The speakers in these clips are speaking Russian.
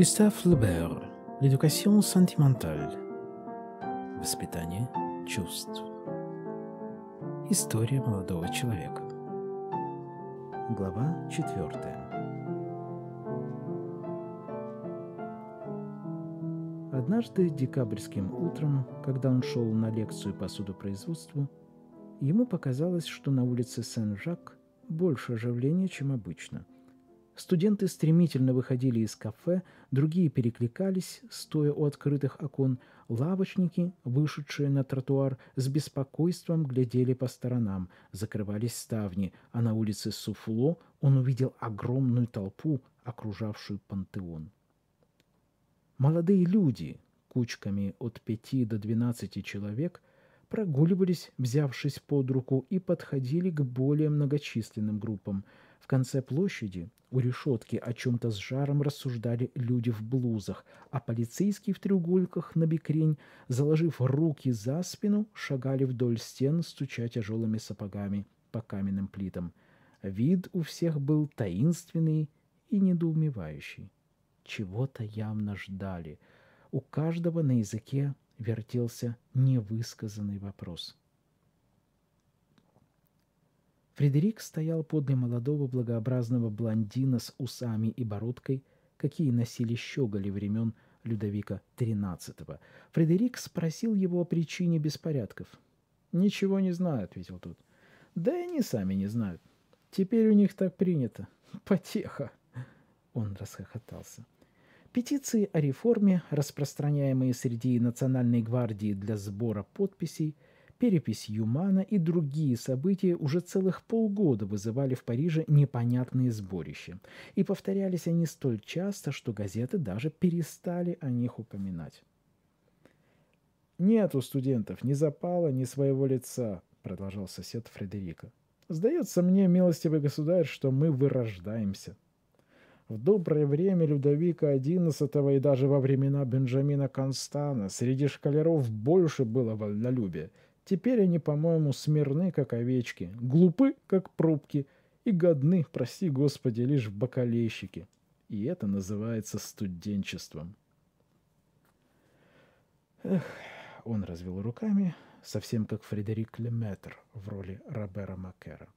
Густав Флобер. L'éducation sentimentale. Воспитание чувств. История молодого человека. Глава четвертая. Однажды декабрьским утром, когда он шел на лекцию по судопроизводству, ему показалось, что на улице Сен-Жак больше оживления, чем обычно – Студенты стремительно выходили из кафе, другие перекликались, стоя у открытых окон. Лавочники, вышедшие на тротуар, с беспокойством глядели по сторонам. Закрывались ставни, а на улице Суфло он увидел огромную толпу, окружавшую пантеон. Молодые люди, кучками от пяти до двенадцати человек, прогуливались, взявшись под руку, и подходили к более многочисленным группам. В конце площади у решетки о чем-то с жаром рассуждали люди в блузах, а полицейские в треугольках на бикрень, заложив руки за спину, шагали вдоль стен, стуча тяжелыми сапогами по каменным плитам. Вид у всех был таинственный и недоумевающий. Чего-то явно ждали. У каждого на языке вертелся невысказанный вопрос — Фредерик стоял подле молодого благообразного блондина с усами и бородкой, какие носили щеголи времен Людовика XIII. Фредерик спросил его о причине беспорядков. «Ничего не знаю», — ответил тот. «Да и они сами не знают. Теперь у них так принято. Потеха!» Он расхохотался. Петиции о реформе, распространяемые среди Национальной гвардии для сбора подписей, — Перепись Юмана и другие события уже целых полгода вызывали в Париже непонятные сборища. И повторялись они столь часто, что газеты даже перестали о них упоминать. «Нет у студентов ни запала, ни своего лица», — продолжал сосед Фредерика. «Сдается мне, милостивый государь, что мы вырождаемся». В доброе время Людовика XI и даже во времена Бенджамина Констана среди шкалеров больше было вольнолюбия — Теперь они, по-моему, смирны, как овечки, глупы, как пробки, и годны, прости господи, лишь в бокалейщике. И это называется студенчеством. Эх, он развел руками, совсем как Фредерик Леметр в роли Робера Макера.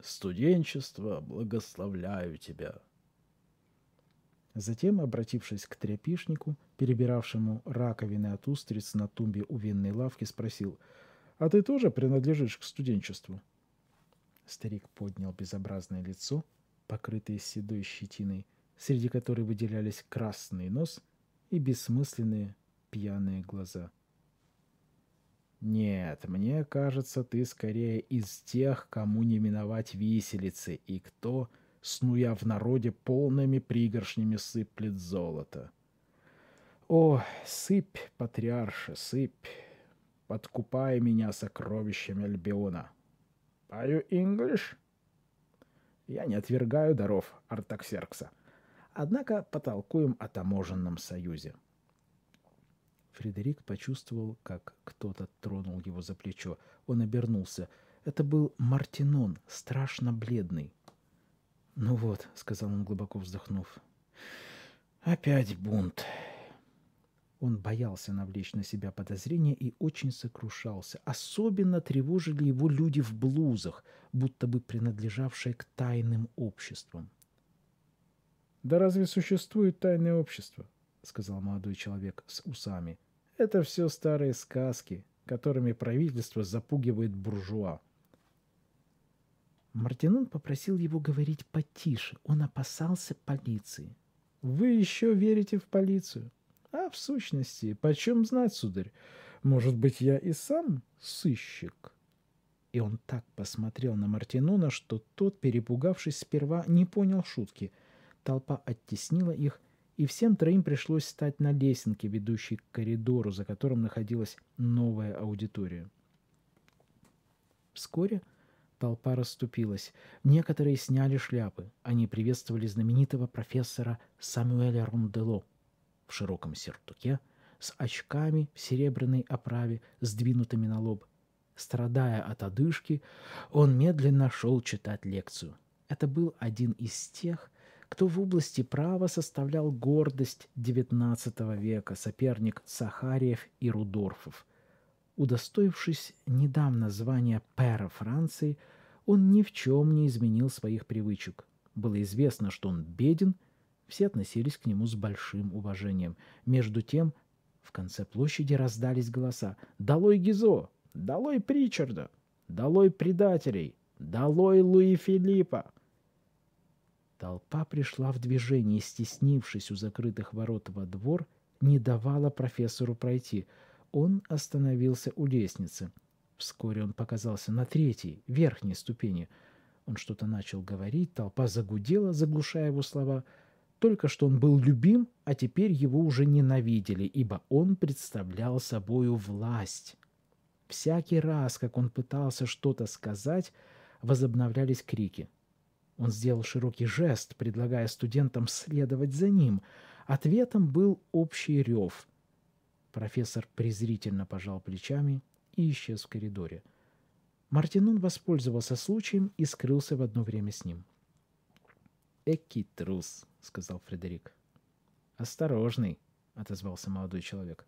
«Студенчество, благословляю тебя!» Затем, обратившись к тряпишнику, перебиравшему раковины от устриц на тумбе у винной лавки, спросил, «А ты тоже принадлежишь к студенчеству?» Старик поднял безобразное лицо, покрытое седой щетиной, среди которой выделялись красный нос и бессмысленные пьяные глаза. «Нет, мне кажется, ты скорее из тех, кому не миновать виселицы, и кто...» снуя в народе полными пригоршнями сыплет золото. О, сыпь, патриарша, сыпь, подкупай меня сокровищами Альбиона. Are you English? Я не отвергаю даров Артаксеркса. Однако потолкуем о таможенном союзе. Фредерик почувствовал, как кто-то тронул его за плечо. Он обернулся. Это был Мартинон, страшно бледный. «Ну вот», — сказал он, глубоко вздохнув, — «опять бунт». Он боялся навлечь на себя подозрения и очень сокрушался. Особенно тревожили его люди в блузах, будто бы принадлежавшие к тайным обществам. «Да разве существует тайное общество?» — сказал молодой человек с усами. «Это все старые сказки, которыми правительство запугивает буржуа». Мартинун попросил его говорить потише. Он опасался полиции. «Вы еще верите в полицию?» «А в сущности, почем знать, сударь? Может быть, я и сам сыщик?» И он так посмотрел на Мартинуна, что тот, перепугавшись сперва, не понял шутки. Толпа оттеснила их, и всем троим пришлось стать на лесенке, ведущей к коридору, за которым находилась новая аудитория. Вскоре – Толпа расступилась. Некоторые сняли шляпы. Они приветствовали знаменитого профессора Самуэля Рондело в широком сертуке, с очками в серебряной оправе, сдвинутыми на лоб. Страдая от одышки, он медленно шел читать лекцию. Это был один из тех, кто в области права составлял гордость XIX века, соперник Сахариев и Рудорфов – Удостоившись недавно звания пэра Франции, он ни в чем не изменил своих привычек. Было известно, что он беден, все относились к нему с большим уважением. Между тем, в конце площади раздались голоса «Долой Гизо! Долой Причарда! Долой предателей! Долой Луи Филиппа!» Толпа пришла в движение, стеснившись у закрытых ворот во двор, не давала профессору пройти – он остановился у лестницы. Вскоре он показался на третьей, верхней ступени. Он что-то начал говорить, толпа загудела, заглушая его слова. Только что он был любим, а теперь его уже ненавидели, ибо он представлял собою власть. Всякий раз, как он пытался что-то сказать, возобновлялись крики. Он сделал широкий жест, предлагая студентам следовать за ним. Ответом был общий рев – Профессор презрительно пожал плечами и исчез в коридоре. Мартинун воспользовался случаем и скрылся в одно время с ним. Экий трус», — сказал Фредерик. «Осторожный», — отозвался молодой человек.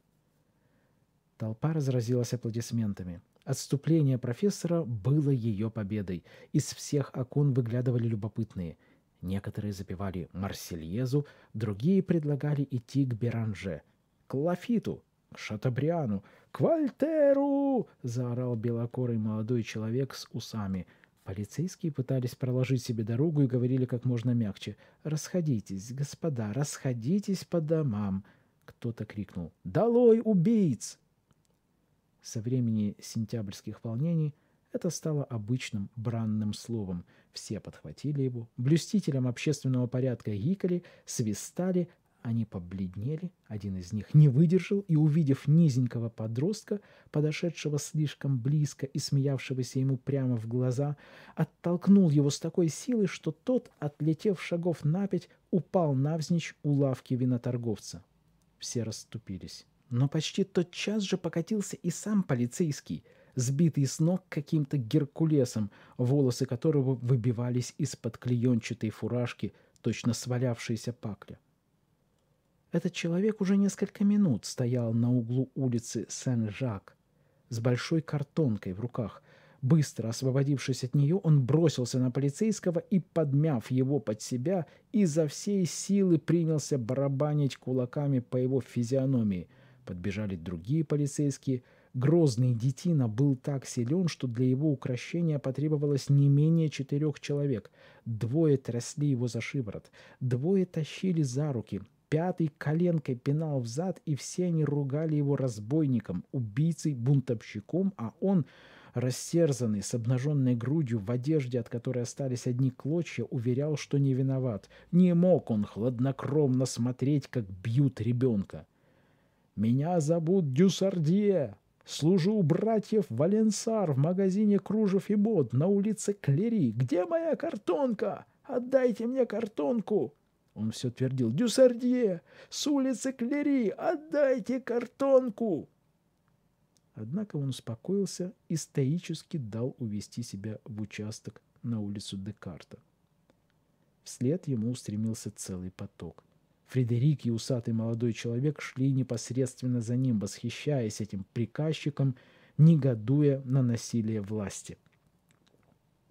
Толпа разразилась аплодисментами. Отступление профессора было ее победой. Из всех окон выглядывали любопытные. Некоторые запевали «Марсельезу», другие предлагали идти к Беранже, к Лафиту, к Шатабриану, к Вольтеру!» — заорал белокорый молодой человек с усами. Полицейские пытались проложить себе дорогу и говорили как можно мягче. «Расходитесь, господа, расходитесь по домам!» Кто-то крикнул. «Долой убийц!» Со времени сентябрьских волнений это стало обычным бранным словом. Все подхватили его, блюстителям общественного порядка гикали, свистали, они побледнели, один из них не выдержал и, увидев низенького подростка, подошедшего слишком близко и смеявшегося ему прямо в глаза, оттолкнул его с такой силой, что тот, отлетев шагов на пять, упал навзничь у лавки виноторговца. Все расступились. Но почти тотчас же покатился и сам полицейский, сбитый с ног каким-то геркулесом, волосы которого выбивались из-под клеенчатой фуражки, точно свалявшейся пакля. Этот человек уже несколько минут стоял на углу улицы Сен-Жак с большой картонкой в руках. Быстро освободившись от нее, он бросился на полицейского и, подмяв его под себя, изо всей силы принялся барабанить кулаками по его физиономии. Подбежали другие полицейские. Грозный детина был так силен, что для его украшения потребовалось не менее четырех человек. Двое трясли его за шиворот, двое тащили за руки — Пятой коленкой пинал взад, и все они ругали его разбойником, убийцей, бунтовщиком, а он, рассерзанный, с обнаженной грудью, в одежде, от которой остались одни клочья, уверял, что не виноват. Не мог он хладнокровно смотреть, как бьют ребенка. «Меня зовут Дюсардье», Служу у братьев Валенсар в магазине кружев и бод на улице Клери. Где моя картонка? Отдайте мне картонку!» Он все твердил. «Дюсардье! С улицы Клери! Отдайте картонку!» Однако он успокоился и стоически дал увести себя в участок на улицу Декарта. Вслед ему устремился целый поток. Фредерик и усатый молодой человек шли непосредственно за ним, восхищаясь этим приказчиком, негодуя на насилие власти.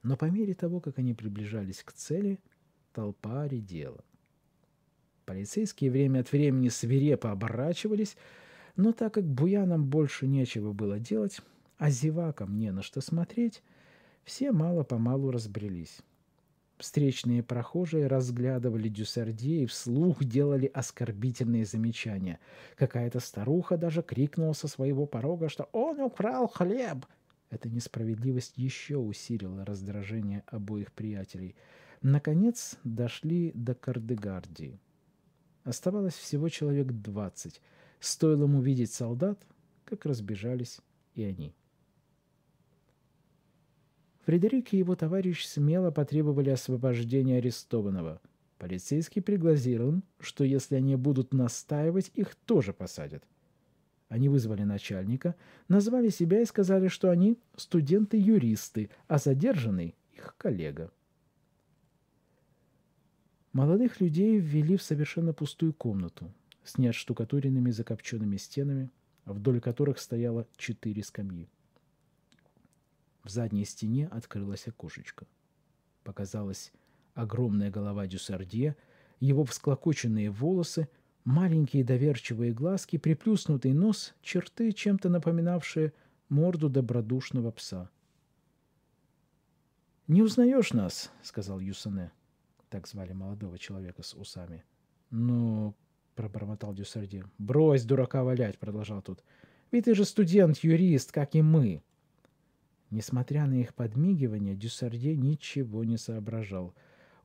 Но по мере того, как они приближались к цели, толпа редела – Полицейские время от времени свирепо оборачивались, но так как буянам больше нечего было делать, а зевакам не на что смотреть, все мало-помалу разбрелись. Встречные прохожие разглядывали Дюсердье и вслух делали оскорбительные замечания. Какая-то старуха даже крикнула со своего порога, что «Он украл хлеб!» Эта несправедливость еще усилила раздражение обоих приятелей. Наконец дошли до Кардегардии. Оставалось всего человек двадцать. Стоило им увидеть солдат, как разбежались и они. Фредерик и его товарищ смело потребовали освобождения арестованного. Полицейский пригласил им, что если они будут настаивать, их тоже посадят. Они вызвали начальника, назвали себя и сказали, что они студенты-юристы, а задержанный – их коллега. Молодых людей ввели в совершенно пустую комнату с неотштукатуренными закопченными стенами, вдоль которых стояло четыре скамьи. В задней стене открылось окошечко. Показалась огромная голова Дюсардье, его всклокоченные волосы, маленькие доверчивые глазки, приплюснутый нос, черты, чем-то напоминавшие морду добродушного пса. «Не узнаешь нас», — сказал Юсане так звали молодого человека с усами. «Ну...» — пробормотал Дюсарди. «Брось дурака валять!» — продолжал тут. «Ведь ты же студент-юрист, как и мы!» Несмотря на их подмигивание, Дюсарди ничего не соображал.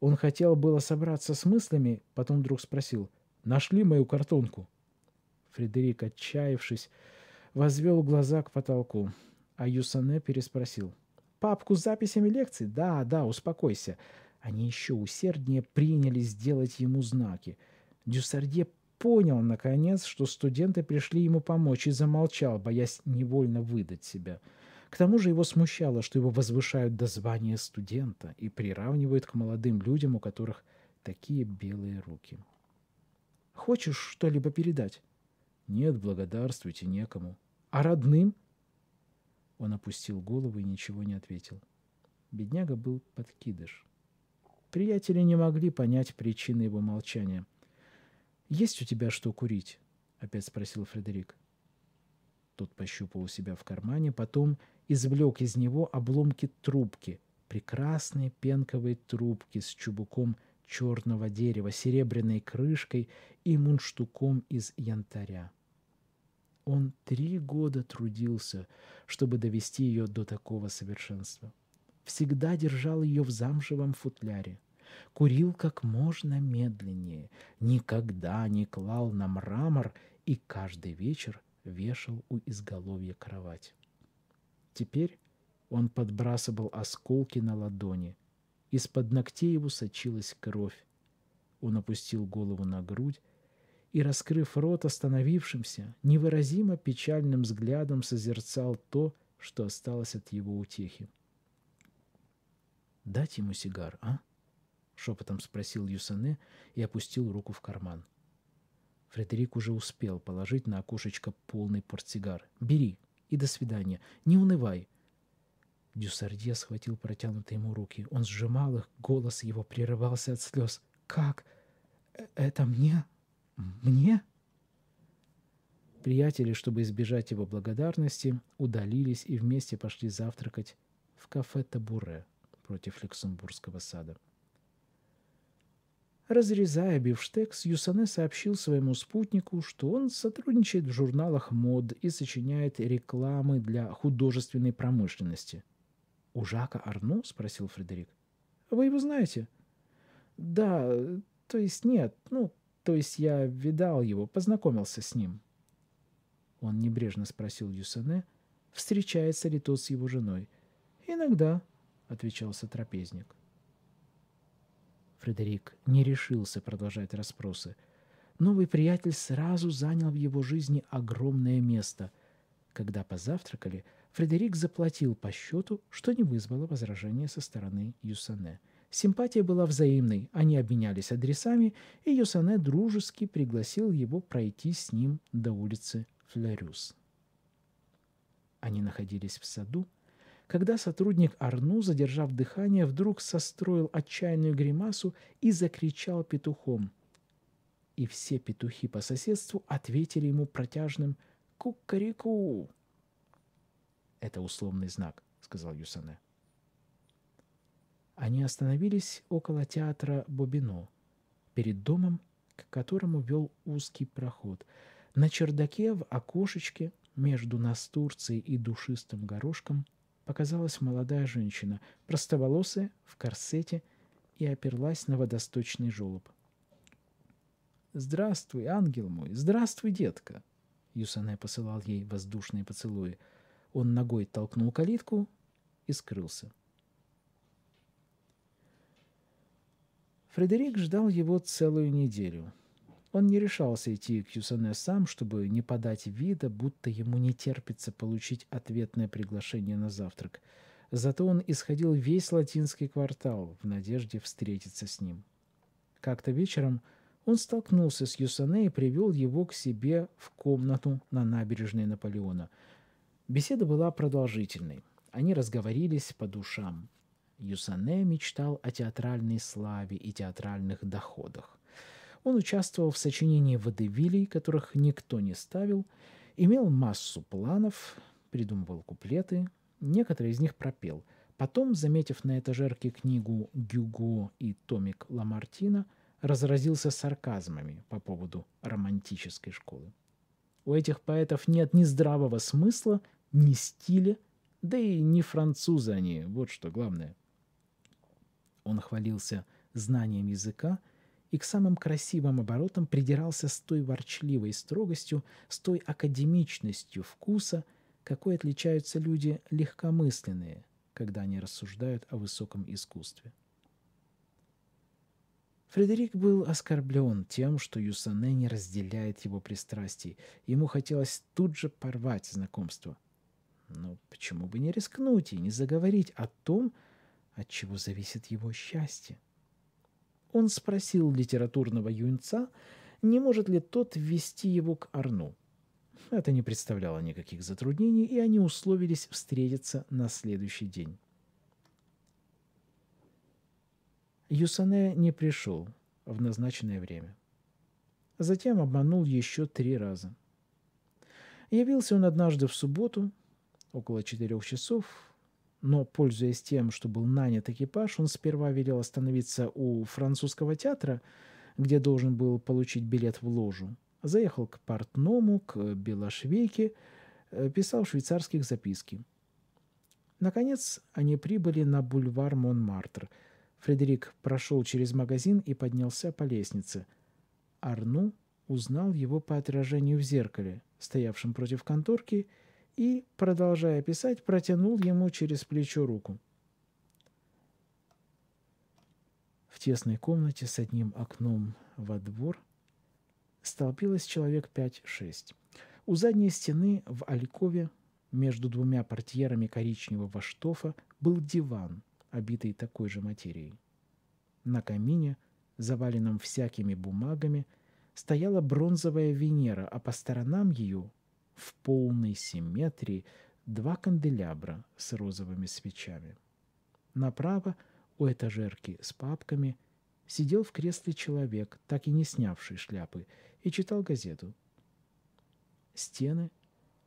Он хотел было собраться с мыслями, потом вдруг спросил. «Нашли мою картонку?» Фредерик, отчаявшись, возвел глаза к потолку, а Юсане переспросил. «Папку с записями лекций? Да, да, успокойся. Они еще усерднее принялись делать ему знаки. Дюсардье понял, наконец, что студенты пришли ему помочь и замолчал, боясь невольно выдать себя. К тому же его смущало, что его возвышают до звания студента и приравнивают к молодым людям, у которых такие белые руки. «Хочешь что-либо передать?» «Нет, благодарствуйте, некому». «А родным?» Он опустил голову и ничего не ответил. Бедняга был подкидыш. Приятели не могли понять причины его молчания. «Есть у тебя что курить?» — опять спросил Фредерик. Тот пощупал у себя в кармане, потом извлек из него обломки трубки, прекрасные пенковые трубки с чубуком черного дерева, серебряной крышкой и мунштуком из янтаря. Он три года трудился, чтобы довести ее до такого совершенства всегда держал ее в замшевом футляре. Курил как можно медленнее, никогда не клал на мрамор и каждый вечер вешал у изголовья кровать. Теперь он подбрасывал осколки на ладони. Из-под ногтей его сочилась кровь. Он опустил голову на грудь и, раскрыв рот остановившимся, невыразимо печальным взглядом созерцал то, что осталось от его утехи. «Дать ему сигар, а?» — шепотом спросил Юсане и опустил руку в карман. Фредерик уже успел положить на окошечко полный портсигар. «Бери и до свидания. Не унывай!» Дюсардье схватил протянутые ему руки. Он сжимал их, голос его прерывался от слез. «Как? Э, это мне? Мне?» Приятели, чтобы избежать его благодарности, удалились и вместе пошли завтракать в кафе «Табуре» против Люксембургского сада. Разрезая бифштекс, Юсане сообщил своему спутнику, что он сотрудничает в журналах мод и сочиняет рекламы для художественной промышленности. «У Жака Арно?» – спросил Фредерик. «Вы его знаете?» «Да, то есть нет. Ну, то есть я видал его, познакомился с ним». Он небрежно спросил Юсане, встречается ли тот с его женой. «Иногда», отвечал сотрапезник. Фредерик не решился продолжать расспросы. Новый приятель сразу занял в его жизни огромное место. Когда позавтракали, Фредерик заплатил по счету, что не вызвало возражения со стороны Юсане. Симпатия была взаимной, они обменялись адресами, и Юсане дружески пригласил его пройти с ним до улицы Флорюс. Они находились в саду, когда сотрудник Арну, задержав дыхание, вдруг состроил отчаянную гримасу и закричал петухом. И все петухи по соседству ответили ему протяжным «Кукареку!» «Это условный знак», — сказал Юсане. Они остановились около театра Бобино, перед домом, к которому вел узкий проход. На чердаке в окошечке между настурцией и душистым горошком — показалась молодая женщина, простоволосая, в корсете, и оперлась на водосточный желоб. «Здравствуй, ангел мой! Здравствуй, детка!» Юсане посылал ей воздушные поцелуи. Он ногой толкнул калитку и скрылся. Фредерик ждал его целую неделю — он не решался идти к Юсане сам, чтобы не подать вида, будто ему не терпится получить ответное приглашение на завтрак. Зато он исходил весь латинский квартал в надежде встретиться с ним. Как-то вечером он столкнулся с Юсане и привел его к себе в комнату на набережной Наполеона. Беседа была продолжительной. Они разговорились по душам. Юсане мечтал о театральной славе и театральных доходах. Он участвовал в сочинении водевилей, которых никто не ставил, имел массу планов, придумывал куплеты, некоторые из них пропел. Потом, заметив на этажерке книгу «Гюго» и томик Ламартина, разразился сарказмами по поводу романтической школы. У этих поэтов нет ни здравого смысла, ни стиля, да и не французы они, вот что главное. Он хвалился знанием языка – и к самым красивым оборотам придирался с той ворчливой строгостью, с той академичностью вкуса, какой отличаются люди легкомысленные, когда они рассуждают о высоком искусстве. Фредерик был оскорблен тем, что Юсане не разделяет его пристрастий. Ему хотелось тут же порвать знакомство. Но почему бы не рискнуть и не заговорить о том, от чего зависит его счастье? Он спросил литературного юнца, не может ли тот ввести его к Арну. Это не представляло никаких затруднений, и они условились встретиться на следующий день. Юсане не пришел в назначенное время. Затем обманул еще три раза. Явился он однажды в субботу, около четырех часов, но, пользуясь тем, что был нанят экипаж, он сперва велел остановиться у французского театра, где должен был получить билет в ложу. Заехал к портному, к белошвейке, э, писал швейцарских записки. Наконец, они прибыли на бульвар Монмартр. Фредерик прошел через магазин и поднялся по лестнице. Арну узнал его по отражению в зеркале, стоявшем против конторки, и, и, продолжая писать, протянул ему через плечо руку. В тесной комнате с одним окном во двор столпилось человек 5-6. У задней стены в Алькове между двумя портьерами коричневого штофа был диван, обитый такой же материей. На камине, заваленном всякими бумагами, стояла бронзовая Венера, а по сторонам ее в полной симметрии два канделябра с розовыми свечами. Направо у этажерки с папками сидел в кресле человек, так и не снявший шляпы, и читал газету. Стены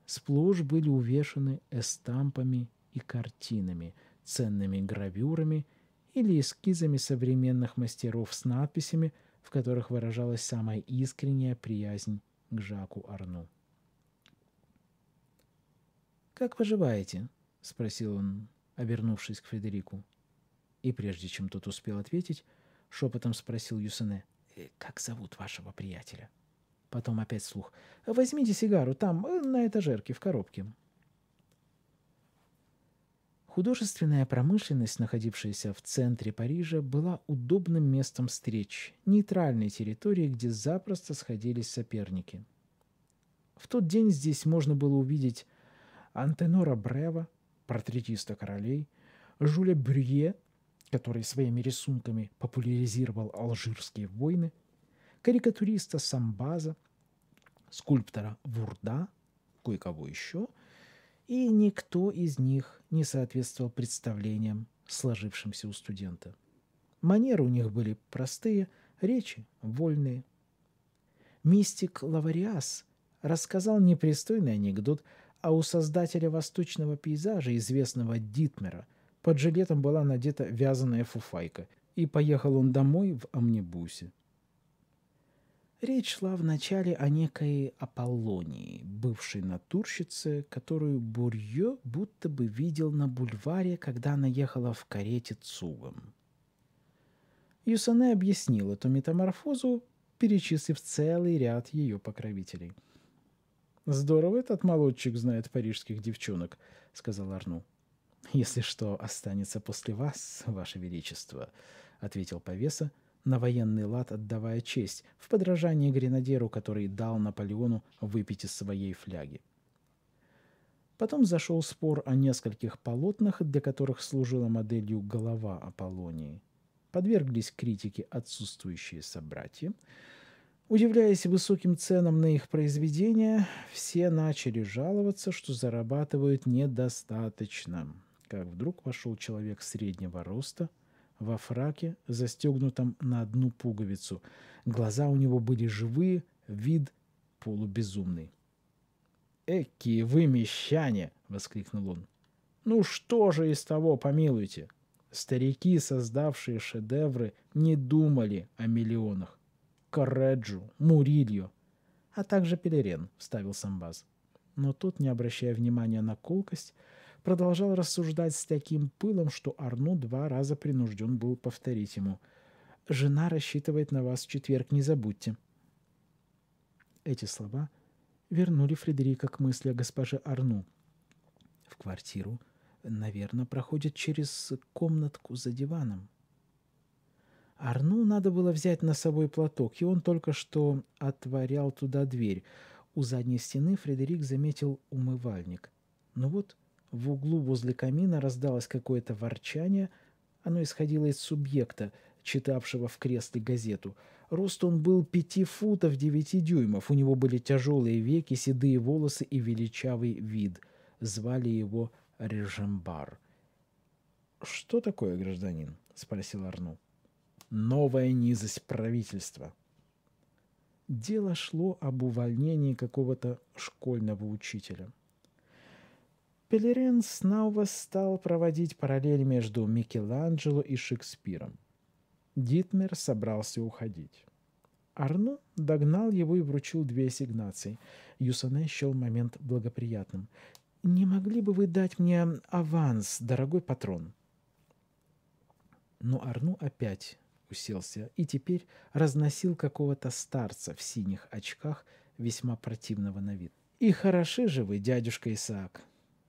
сплошь были увешаны эстампами и картинами, ценными гравюрами или эскизами современных мастеров с надписями, в которых выражалась самая искренняя приязнь к Жаку Арну. «Как поживаете?» — спросил он, обернувшись к Фредерику. И прежде чем тот успел ответить, шепотом спросил Юсене, «Э, «Как зовут вашего приятеля?» Потом опять слух, «Возьмите сигару там, э, на этажерке, в коробке». Художественная промышленность, находившаяся в центре Парижа, была удобным местом встреч, нейтральной территорией, где запросто сходились соперники. В тот день здесь можно было увидеть Антенора Брева, портретиста королей, Жюля Брюе, который своими рисунками популяризировал алжирские войны, карикатуриста Самбаза, скульптора Вурда, кое-кого еще, и никто из них не соответствовал представлениям, сложившимся у студента. Манеры у них были простые, речи вольные. Мистик Лавариас рассказал непристойный анекдот – а у создателя восточного пейзажа, известного Дитмера, под жилетом была надета вязаная фуфайка, и поехал он домой в амнибусе. Речь шла вначале о некой Аполлонии, бывшей натурщице, которую Бурье будто бы видел на бульваре, когда она ехала в карете Цугом. Юсане объяснил эту метаморфозу, перечислив целый ряд ее покровителей – «Здорово этот молодчик знает парижских девчонок», — сказал Арну. «Если что останется после вас, ваше величество», — ответил повеса, на военный лад отдавая честь, в подражании гренадеру, который дал Наполеону выпить из своей фляги. Потом зашел спор о нескольких полотнах, для которых служила моделью голова Аполлонии. Подверглись критике отсутствующие собратья — Удивляясь высоким ценам на их произведения, все начали жаловаться, что зарабатывают недостаточно. Как вдруг вошел человек среднего роста, во фраке, застегнутом на одну пуговицу. Глаза у него были живые, вид полубезумный. «Эки вы, мещане!» — воскликнул он. «Ну что же из того, помилуйте? Старики, создавшие шедевры, не думали о миллионах. Корреджу, Мурилью, а также Пелерен», — вставил Самбаз. Но тут, не обращая внимания на колкость, продолжал рассуждать с таким пылом, что Арну два раза принужден был повторить ему. «Жена рассчитывает на вас в четверг, не забудьте». Эти слова вернули Фредерика к мысли о госпоже Арну. В квартиру, наверное, проходит через комнатку за диваном. Арну надо было взять на собой платок, и он только что отворял туда дверь. У задней стены Фредерик заметил умывальник. Ну вот в углу возле камина раздалось какое-то ворчание. Оно исходило из субъекта, читавшего в кресле газету. Рост он был пяти футов девяти дюймов. У него были тяжелые веки, седые волосы и величавый вид. Звали его Режембар. «Что такое, гражданин?» — спросил Арну новая низость правительства. Дело шло об увольнении какого-то школьного учителя. Пелерин снова стал проводить параллель между Микеланджело и Шекспиром. Дитмер собрался уходить. Арну догнал его и вручил две ассигнации. Юсане счел момент благоприятным. «Не могли бы вы дать мне аванс, дорогой патрон?» Но Арну опять уселся и теперь разносил какого-то старца в синих очках, весьма противного на вид. «И хороши же вы, дядюшка Исаак!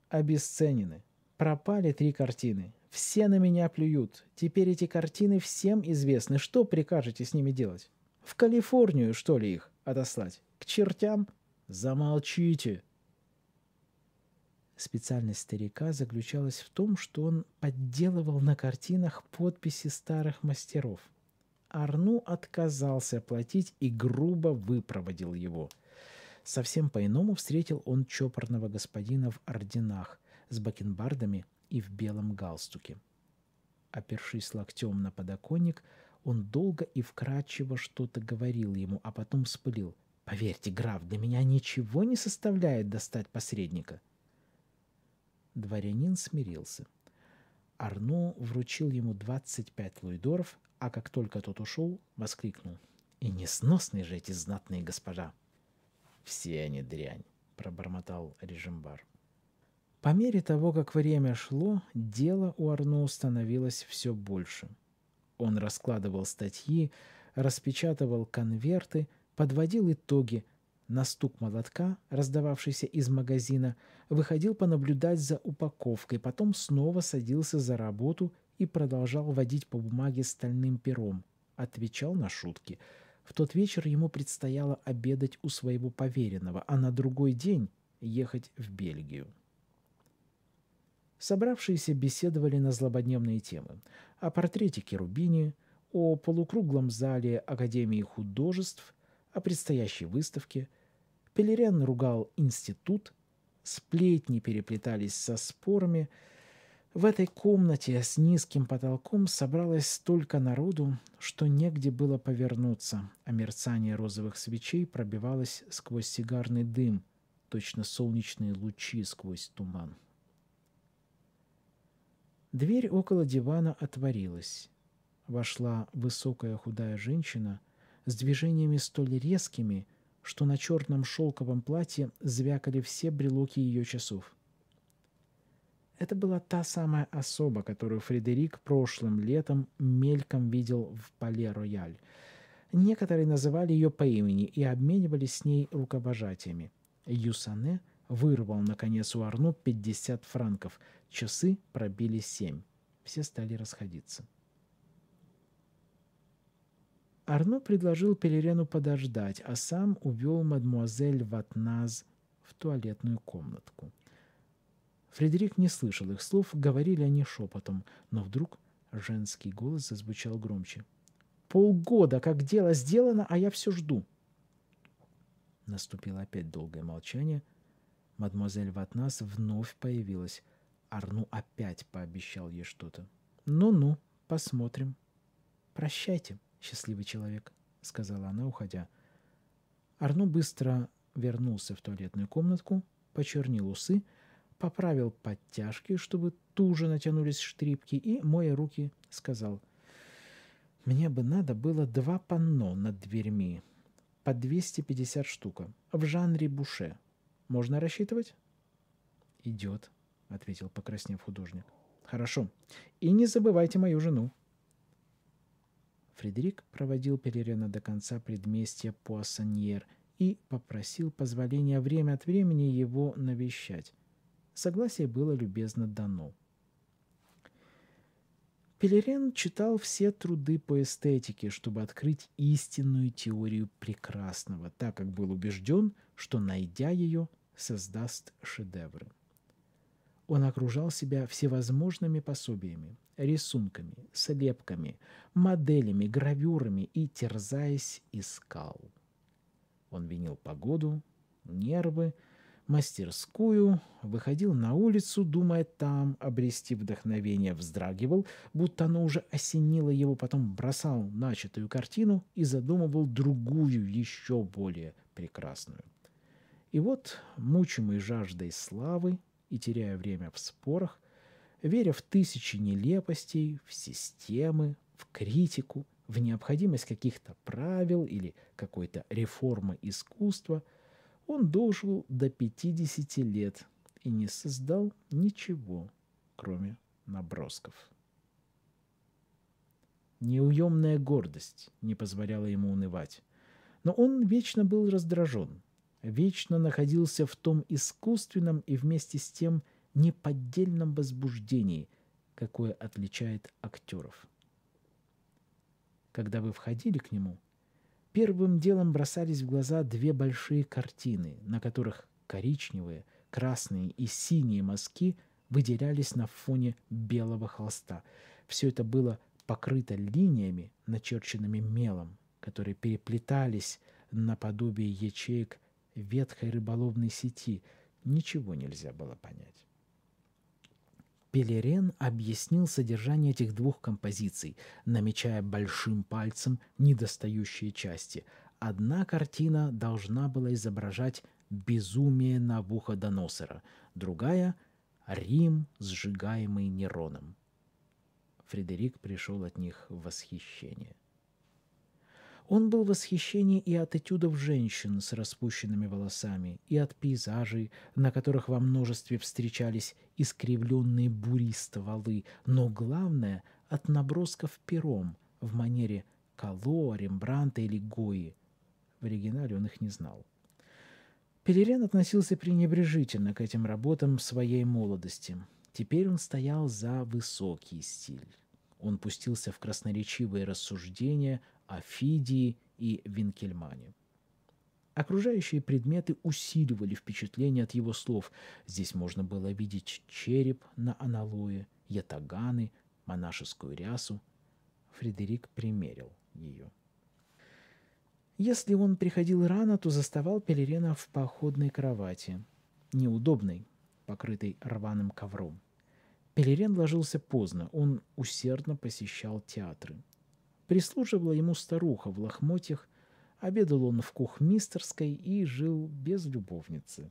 Обесценены! Пропали три картины! Все на меня плюют! Теперь эти картины всем известны! Что прикажете с ними делать? В Калифорнию, что ли, их отослать? К чертям?» «Замолчите!» Специальность старика заключалась в том, что он подделывал на картинах подписи старых мастеров. Арну отказался платить и грубо выпроводил его. Совсем по-иному встретил он чопорного господина в орденах, с бакенбардами и в белом галстуке. Опершись локтем на подоконник, он долго и вкрадчиво что-то говорил ему, а потом вспылил. «Поверьте, граф, для меня ничего не составляет достать посредника». Дворянин смирился. Арно вручил ему 25 луидоров, а как только тот ушел, воскликнул. «И несносные же эти знатные госпожа!» «Все они дрянь!» – пробормотал Режимбар. По мере того, как время шло, дело у Арно становилось все больше. Он раскладывал статьи, распечатывал конверты, подводил итоги – на стук молотка, раздававшийся из магазина, выходил понаблюдать за упаковкой, потом снова садился за работу и продолжал водить по бумаге стальным пером. Отвечал на шутки. В тот вечер ему предстояло обедать у своего поверенного, а на другой день ехать в Бельгию. Собравшиеся беседовали на злободневные темы. О портрете Керубини, о полукруглом зале Академии художеств о предстоящей выставке, Пелерен ругал институт, сплетни переплетались со спорами. В этой комнате с низким потолком собралось столько народу, что негде было повернуться, а мерцание розовых свечей пробивалось сквозь сигарный дым, точно солнечные лучи сквозь туман. Дверь около дивана отворилась. Вошла высокая худая женщина с движениями столь резкими, что на черном шелковом платье звякали все брелоки ее часов. Это была та самая особа, которую Фредерик прошлым летом мельком видел в Пале-Рояль. Некоторые называли ее по имени и обменивались с ней рукобожатиями. Юсане вырвал, наконец, у Арно 50 франков. Часы пробили семь. Все стали расходиться. Арно предложил Пелерену подождать, а сам увел мадмуазель Ватназ в туалетную комнатку. Фредерик не слышал их слов, говорили они шепотом, но вдруг женский голос зазвучал громче. «Полгода, как дело сделано, а я все жду!» Наступило опять долгое молчание. Мадемуазель Ватнас вновь появилась. Арну опять пообещал ей что-то. «Ну-ну, посмотрим. Прощайте» счастливый человек», — сказала она, уходя. Арну быстро вернулся в туалетную комнатку, почернил усы, поправил подтяжки, чтобы туже натянулись штрипки, и, моя руки, сказал, «Мне бы надо было два панно над дверьми, по 250 штука, в жанре буше. Можно рассчитывать?» «Идет», — ответил покраснев художник. «Хорошо. И не забывайте мою жену», Фредерик проводил Пелерена до конца предместья Пуассаньер и попросил позволения время от времени его навещать. Согласие было любезно дано. Пелерен читал все труды по эстетике, чтобы открыть истинную теорию прекрасного, так как был убежден, что, найдя ее, создаст шедевры. Он окружал себя всевозможными пособиями, рисунками, слепками, моделями, гравюрами и, терзаясь, искал. Он винил погоду, нервы, мастерскую, выходил на улицу, думая там обрести вдохновение, вздрагивал, будто оно уже осенило его, потом бросал начатую картину и задумывал другую, еще более прекрасную. И вот, мучимый жаждой славы и теряя время в спорах, веря в тысячи нелепостей, в системы, в критику, в необходимость каких-то правил или какой-то реформы искусства, он дожил до 50 лет и не создал ничего, кроме набросков. Неуемная гордость не позволяла ему унывать. Но он вечно был раздражен, вечно находился в том искусственном и вместе с тем – неподдельном возбуждении, какое отличает актеров. Когда вы входили к нему, первым делом бросались в глаза две большие картины, на которых коричневые, красные и синие мазки выделялись на фоне белого холста. Все это было покрыто линиями, начерченными мелом, которые переплетались наподобие ячеек ветхой рыболовной сети. Ничего нельзя было понять. Пелерен объяснил содержание этих двух композиций, намечая большим пальцем недостающие части. Одна картина должна была изображать безумие Навуходоносора, другая — Рим, сжигаемый Нероном. Фредерик пришел от них в восхищение. Он был в восхищении и от этюдов женщин с распущенными волосами, и от пейзажей, на которых во множестве встречались искривленные бурей стволы, но главное — от набросков пером в манере Кало, Рембранта или Гои. В оригинале он их не знал. Пелерен относился пренебрежительно к этим работам своей молодости. Теперь он стоял за высокий стиль. Он пустился в красноречивые рассуждения о Фидии и Винкельмане. Окружающие предметы усиливали впечатление от его слов. Здесь можно было видеть череп на аналое, ятаганы, монашескую рясу. Фредерик примерил ее. Если он приходил рано, то заставал Пелерена в походной кровати, неудобной, покрытой рваным ковром. Пелерен ложился поздно, он усердно посещал театры. Прислуживала ему старуха в лохмотьях, обедал он в кухмистерской и жил без любовницы.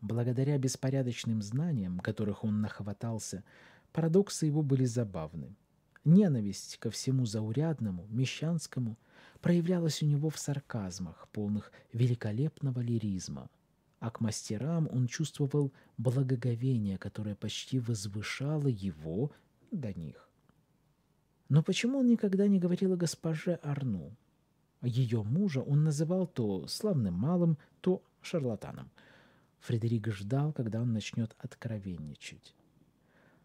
Благодаря беспорядочным знаниям, которых он нахватался, парадоксы его были забавны. Ненависть ко всему заурядному, мещанскому проявлялась у него в сарказмах, полных великолепного лиризма – а к мастерам он чувствовал благоговение, которое почти возвышало его до них. Но почему он никогда не говорил о госпоже Арну? Ее мужа он называл то славным малым, то шарлатаном. Фредерик ждал, когда он начнет откровенничать.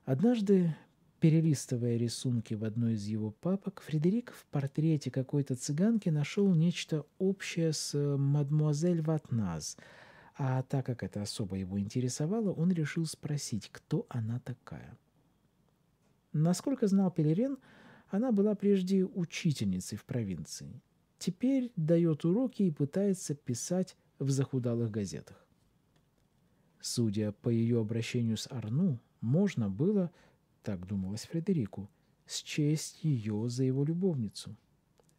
Однажды, перелистывая рисунки в одной из его папок, Фредерик в портрете какой-то цыганки нашел нечто общее с э, мадмуазель Ватназ – а так как это особо его интересовало, он решил спросить, кто она такая. Насколько знал Пелерен, она была прежде учительницей в провинции. Теперь дает уроки и пытается писать в захудалых газетах. Судя по ее обращению с Арну, можно было, так думалось Фредерику, счесть ее за его любовницу.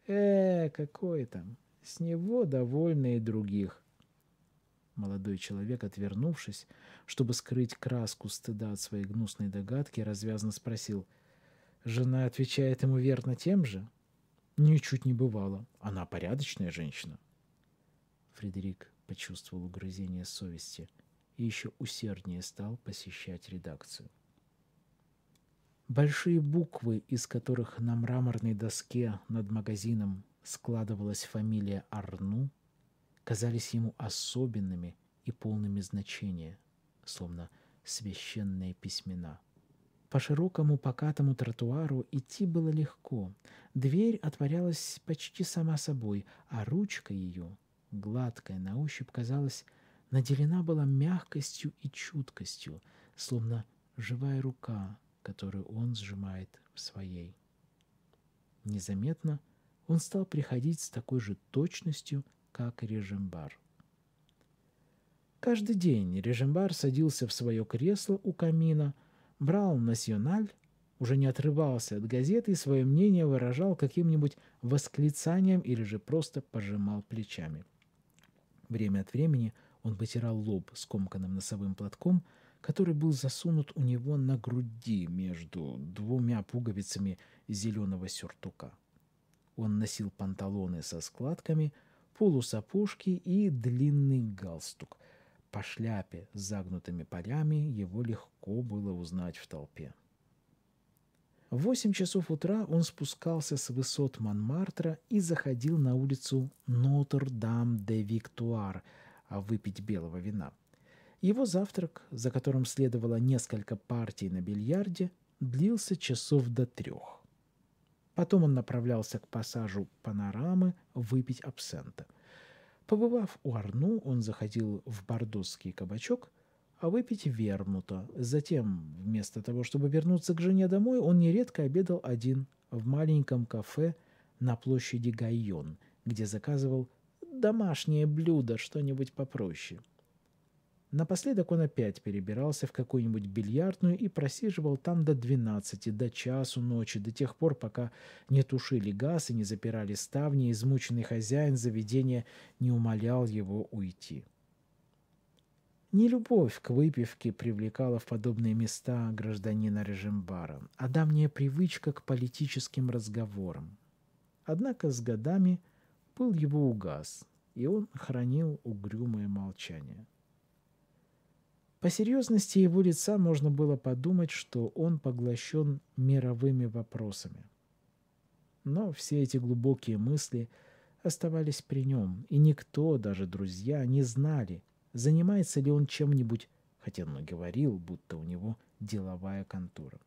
«Э, какое там! С него довольны и других!» Молодой человек, отвернувшись, чтобы скрыть краску стыда от своей гнусной догадки, развязно спросил. Жена отвечает ему верно тем же? Ничуть не бывало. Она порядочная женщина. Фредерик почувствовал угрызение совести и еще усерднее стал посещать редакцию. Большие буквы, из которых на мраморной доске над магазином складывалась фамилия Арну, казались ему особенными и полными значения, словно священные письмена. По широкому покатому тротуару идти было легко. Дверь отворялась почти сама собой, а ручка ее, гладкая на ощупь, казалось, наделена была мягкостью и чуткостью, словно живая рука, которую он сжимает в своей. Незаметно он стал приходить с такой же точностью как Режимбар. Каждый день Режимбар садился в свое кресло у камина, брал «Националь», уже не отрывался от газеты и свое мнение выражал каким-нибудь восклицанием или же просто пожимал плечами. Время от времени он потирал лоб скомканным носовым платком, который был засунут у него на груди между двумя пуговицами зеленого сюртука. Он носил панталоны со складками – полусапожки и длинный галстук. По шляпе с загнутыми полями его легко было узнать в толпе. В восемь часов утра он спускался с высот Монмартра и заходил на улицу Нотр-Дам-де-Виктуар, а выпить белого вина. Его завтрак, за которым следовало несколько партий на бильярде, длился часов до трех. Потом он направлялся к пассажу панорамы выпить абсента. Побывав у Арну, он заходил в бордосский кабачок, а выпить вермута. Затем, вместо того, чтобы вернуться к жене домой, он нередко обедал один в маленьком кафе на площади Гайон, где заказывал домашнее блюдо, что-нибудь попроще – Напоследок он опять перебирался в какую-нибудь бильярдную и просиживал там до двенадцати, до часу ночи, до тех пор, пока не тушили газ и не запирали ставни, измученный хозяин заведения не умолял его уйти. Не любовь к выпивке привлекала в подобные места гражданина Режимбара, а давняя привычка к политическим разговорам. Однако с годами был его угас, и он хранил угрюмое молчание. По серьезности его лица можно было подумать, что он поглощен мировыми вопросами. Но все эти глубокие мысли оставались при нем, и никто, даже друзья, не знали, занимается ли он чем-нибудь, хотя он говорил, будто у него деловая контура.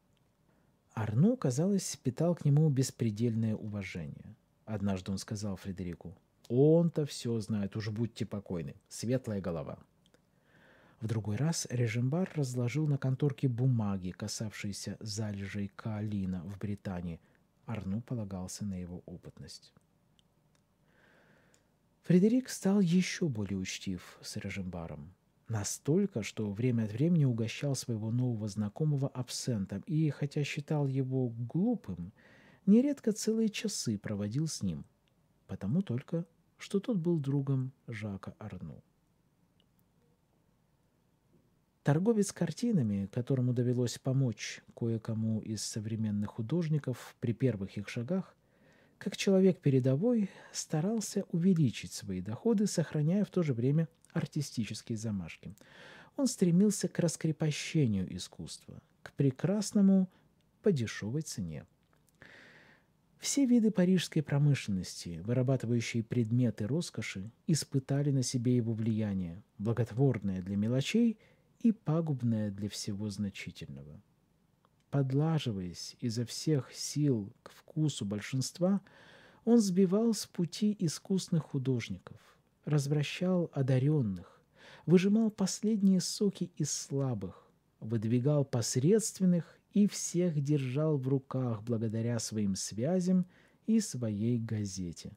Арну, казалось, питал к нему беспредельное уважение. Однажды он сказал Фредерику, «Он-то все знает, уж будьте покойны, светлая голова». В другой раз Режимбар разложил на конторке бумаги, касавшиеся залежей каолина в Британии. Арну полагался на его опытность. Фредерик стал еще более учтив с Режимбаром. Настолько, что время от времени угощал своего нового знакомого абсентом и, хотя считал его глупым, нередко целые часы проводил с ним. Потому только, что тот был другом Жака Арну. Торговец картинами, которому довелось помочь кое-кому из современных художников при первых их шагах, как человек передовой, старался увеличить свои доходы, сохраняя в то же время артистические замашки. Он стремился к раскрепощению искусства, к прекрасному по дешевой цене. Все виды парижской промышленности, вырабатывающие предметы роскоши, испытали на себе его влияние, благотворное для мелочей – и пагубное для всего значительного. Подлаживаясь изо всех сил к вкусу большинства, он сбивал с пути искусных художников, развращал одаренных, выжимал последние соки из слабых, выдвигал посредственных и всех держал в руках благодаря своим связям и своей газете.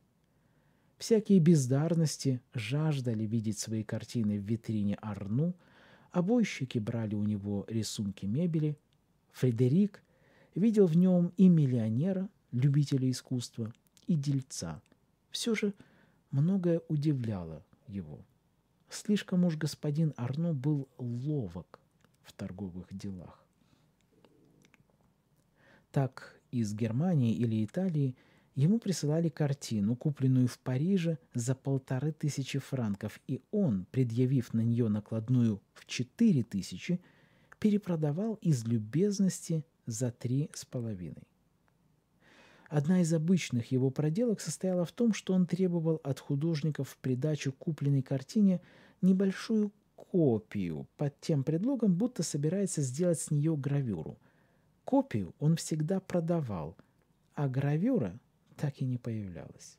Всякие бездарности жаждали видеть свои картины в витрине Арну – Обойщики брали у него рисунки мебели. Фредерик видел в нем и миллионера, любителя искусства, и дельца. Все же многое удивляло его. Слишком уж господин Арно был ловок в торговых делах. Так из Германии или Италии – Ему присылали картину, купленную в Париже за полторы тысячи франков, и он, предъявив на нее накладную в четыре тысячи, перепродавал из любезности за три с половиной. Одна из обычных его проделок состояла в том, что он требовал от художников в придачу купленной картине небольшую копию под тем предлогом, будто собирается сделать с нее гравюру. Копию он всегда продавал, а гравюра так и не появлялось.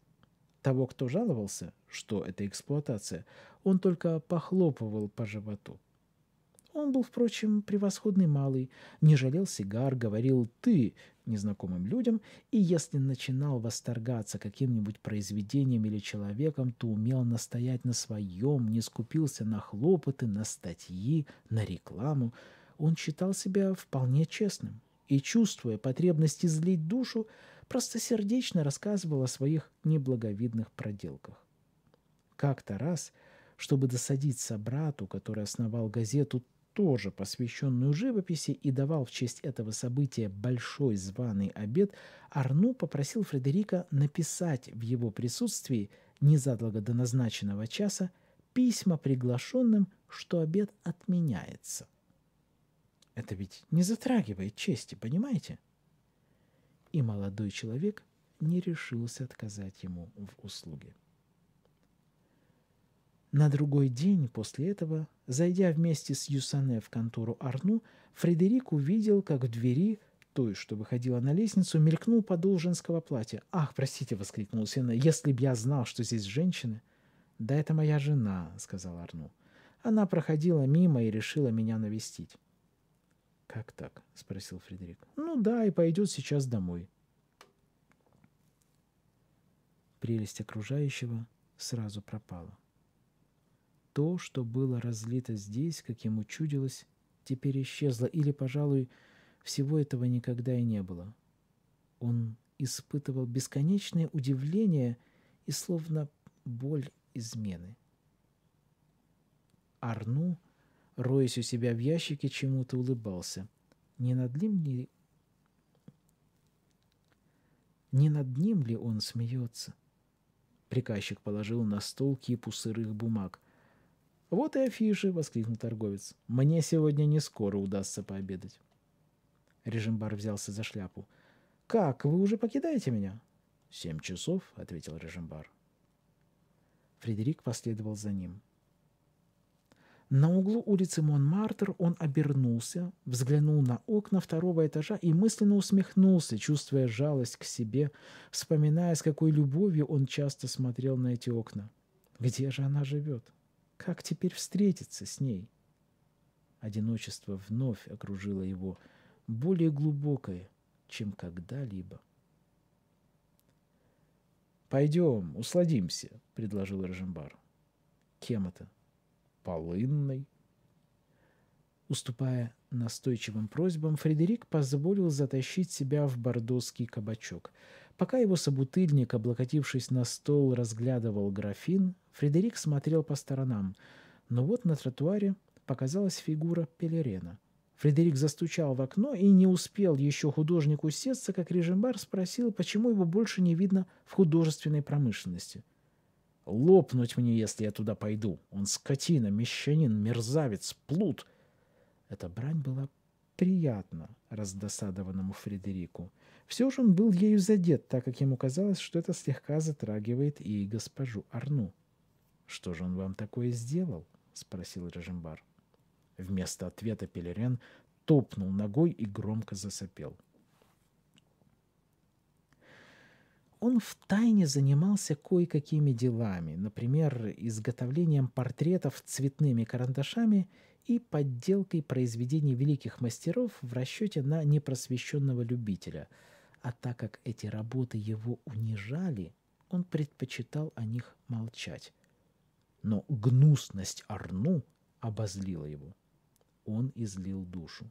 Того, кто жаловался, что это эксплуатация, он только похлопывал по животу. Он был, впрочем, превосходный малый, не жалел сигар, говорил «ты» незнакомым людям, и если начинал восторгаться каким-нибудь произведением или человеком, то умел настоять на своем, не скупился на хлопоты, на статьи, на рекламу. Он считал себя вполне честным и, чувствуя потребность излить душу, просто сердечно рассказывал о своих неблаговидных проделках. Как-то раз, чтобы досадить собрату, который основал газету, тоже посвященную живописи, и давал в честь этого события большой званый обед, Арну попросил Фредерика написать в его присутствии незадолго до назначенного часа письма приглашенным, что обед отменяется. Это ведь не затрагивает чести, понимаете? и молодой человек не решился отказать ему в услуге. На другой день после этого, зайдя вместе с Юсане в контору Арну, Фредерик увидел, как в двери той, что выходила на лестницу, мелькнул подол женского платья. «Ах, простите!» — воскликнул Сена. «Если б я знал, что здесь женщины!» «Да это моя жена!» — сказал Арну. «Она проходила мимо и решила меня навестить». «Как так?» — спросил Фредерик. «Ну да, и пойдет сейчас домой». Прелесть окружающего сразу пропала. То, что было разлито здесь, как ему чудилось, теперь исчезло, или, пожалуй, всего этого никогда и не было. Он испытывал бесконечное удивление и словно боль измены. Арну роясь у себя в ящике, чему-то улыбался. Не над ним ли... Не над ним ли он смеется? Приказчик положил на стол кипу сырых бумаг. «Вот и афиши!» — воскликнул торговец. «Мне сегодня не скоро удастся пообедать». Режимбар взялся за шляпу. «Как? Вы уже покидаете меня?» «Семь часов», — ответил Режимбар. Фредерик последовал за ним. На углу улицы Монмартр он обернулся, взглянул на окна второго этажа и мысленно усмехнулся, чувствуя жалость к себе, вспоминая, с какой любовью он часто смотрел на эти окна. Где же она живет? Как теперь встретиться с ней? Одиночество вновь окружило его, более глубокое, чем когда-либо. «Пойдем, усладимся», — предложил Рожембар. «Кем это?» полынной. Уступая настойчивым просьбам, Фредерик позволил затащить себя в бордоский кабачок. Пока его собутыльник, облокотившись на стол, разглядывал графин, Фредерик смотрел по сторонам. Но вот на тротуаре показалась фигура Пелерена. Фредерик застучал в окно и не успел еще художнику усесться, как Режимбар спросил, почему его больше не видно в художественной промышленности – Лопнуть мне, если я туда пойду. Он скотина, мещанин, мерзавец, плут. Эта брань была приятна раздосадованному Фредерику. Все же он был ею задет, так как ему казалось, что это слегка затрагивает и госпожу Арну. «Что же он вам такое сделал?» — спросил Режимбар. Вместо ответа Пелерен топнул ногой и громко засопел. он втайне занимался кое-какими делами, например, изготовлением портретов цветными карандашами и подделкой произведений великих мастеров в расчете на непросвещенного любителя. А так как эти работы его унижали, он предпочитал о них молчать. Но гнусность Арну обозлила его. Он излил душу.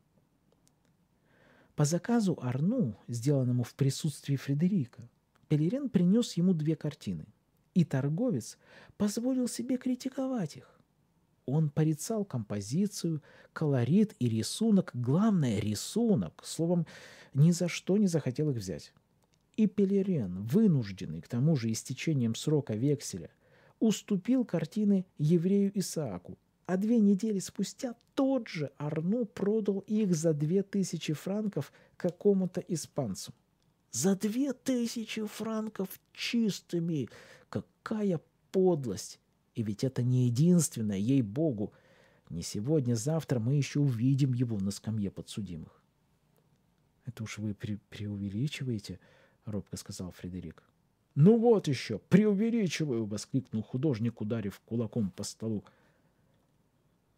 По заказу Арну, сделанному в присутствии Фредерика, Пелерин принес ему две картины, и торговец позволил себе критиковать их. Он порицал композицию, колорит и рисунок, главное – рисунок, словом, ни за что не захотел их взять. И Пелерен, вынужденный к тому же истечением срока векселя, уступил картины еврею Исааку, а две недели спустя тот же Арну продал их за две тысячи франков какому-то испанцу. За две тысячи франков чистыми! Какая подлость! И ведь это не единственное, ей-богу! Не сегодня-завтра мы еще увидим его на скамье подсудимых. «Это уж вы пре преувеличиваете», — робко сказал Фредерик. «Ну вот еще, преувеличиваю!» — воскликнул художник, ударив кулаком по столу.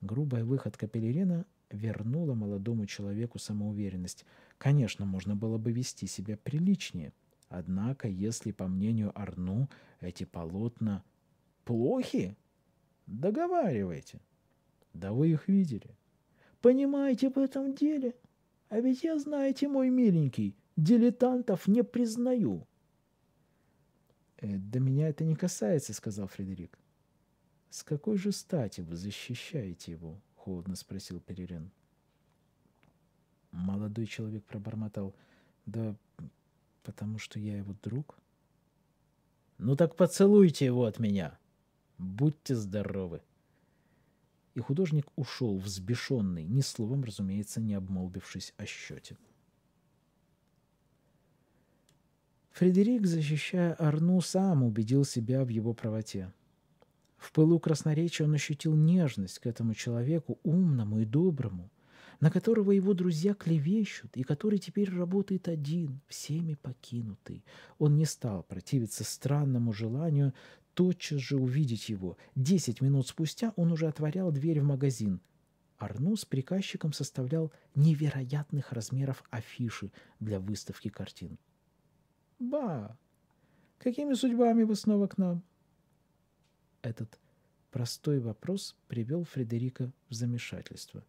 Грубая выходка Пелерина вернула молодому человеку самоуверенность. Конечно, можно было бы вести себя приличнее. Однако, если, по мнению Арну, эти полотна плохи, договаривайте. Да вы их видели. Понимаете в этом деле? А ведь я, знаете, мой миленький, дилетантов не признаю. «Э, «Да меня это не касается», — сказал Фредерик. «С какой же стати вы защищаете его?» холодно спросил Перерин. Молодой человек пробормотал. Да потому что я его друг. Ну так поцелуйте его от меня. Будьте здоровы. И художник ушел, взбешенный, ни словом, разумеется, не обмолвившись о счете. Фредерик, защищая Арну, сам убедил себя в его правоте. В пылу красноречия он ощутил нежность к этому человеку, умному и доброму, на которого его друзья клевещут и который теперь работает один, всеми покинутый. Он не стал противиться странному желанию тотчас же увидеть его. Десять минут спустя он уже отворял дверь в магазин. Арну с приказчиком составлял невероятных размеров афиши для выставки картин. «Ба! Какими судьбами вы снова к нам?» этот простой вопрос привел Фредерика в замешательство.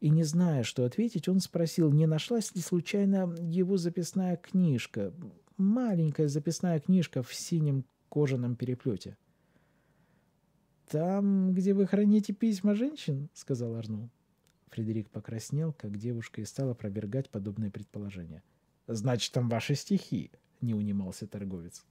И не зная, что ответить, он спросил, не нашлась ли случайно его записная книжка, маленькая записная книжка в синем кожаном переплете. «Там, где вы храните письма женщин?» — сказал Арну. Фредерик покраснел, как девушка, и стал опровергать подобные предположения. «Значит, там ваши стихи», — не унимался торговец.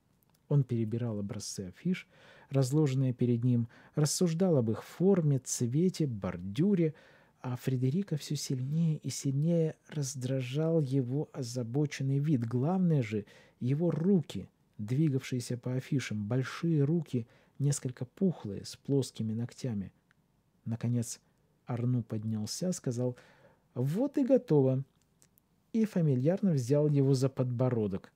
Он перебирал образцы афиш, разложенные перед ним, рассуждал об их форме, цвете, бордюре, а Фредерика все сильнее и сильнее раздражал его озабоченный вид. Главное же — его руки, двигавшиеся по афишам, большие руки, несколько пухлые, с плоскими ногтями. Наконец Арну поднялся, сказал «Вот и готово», и фамильярно взял его за подбородок.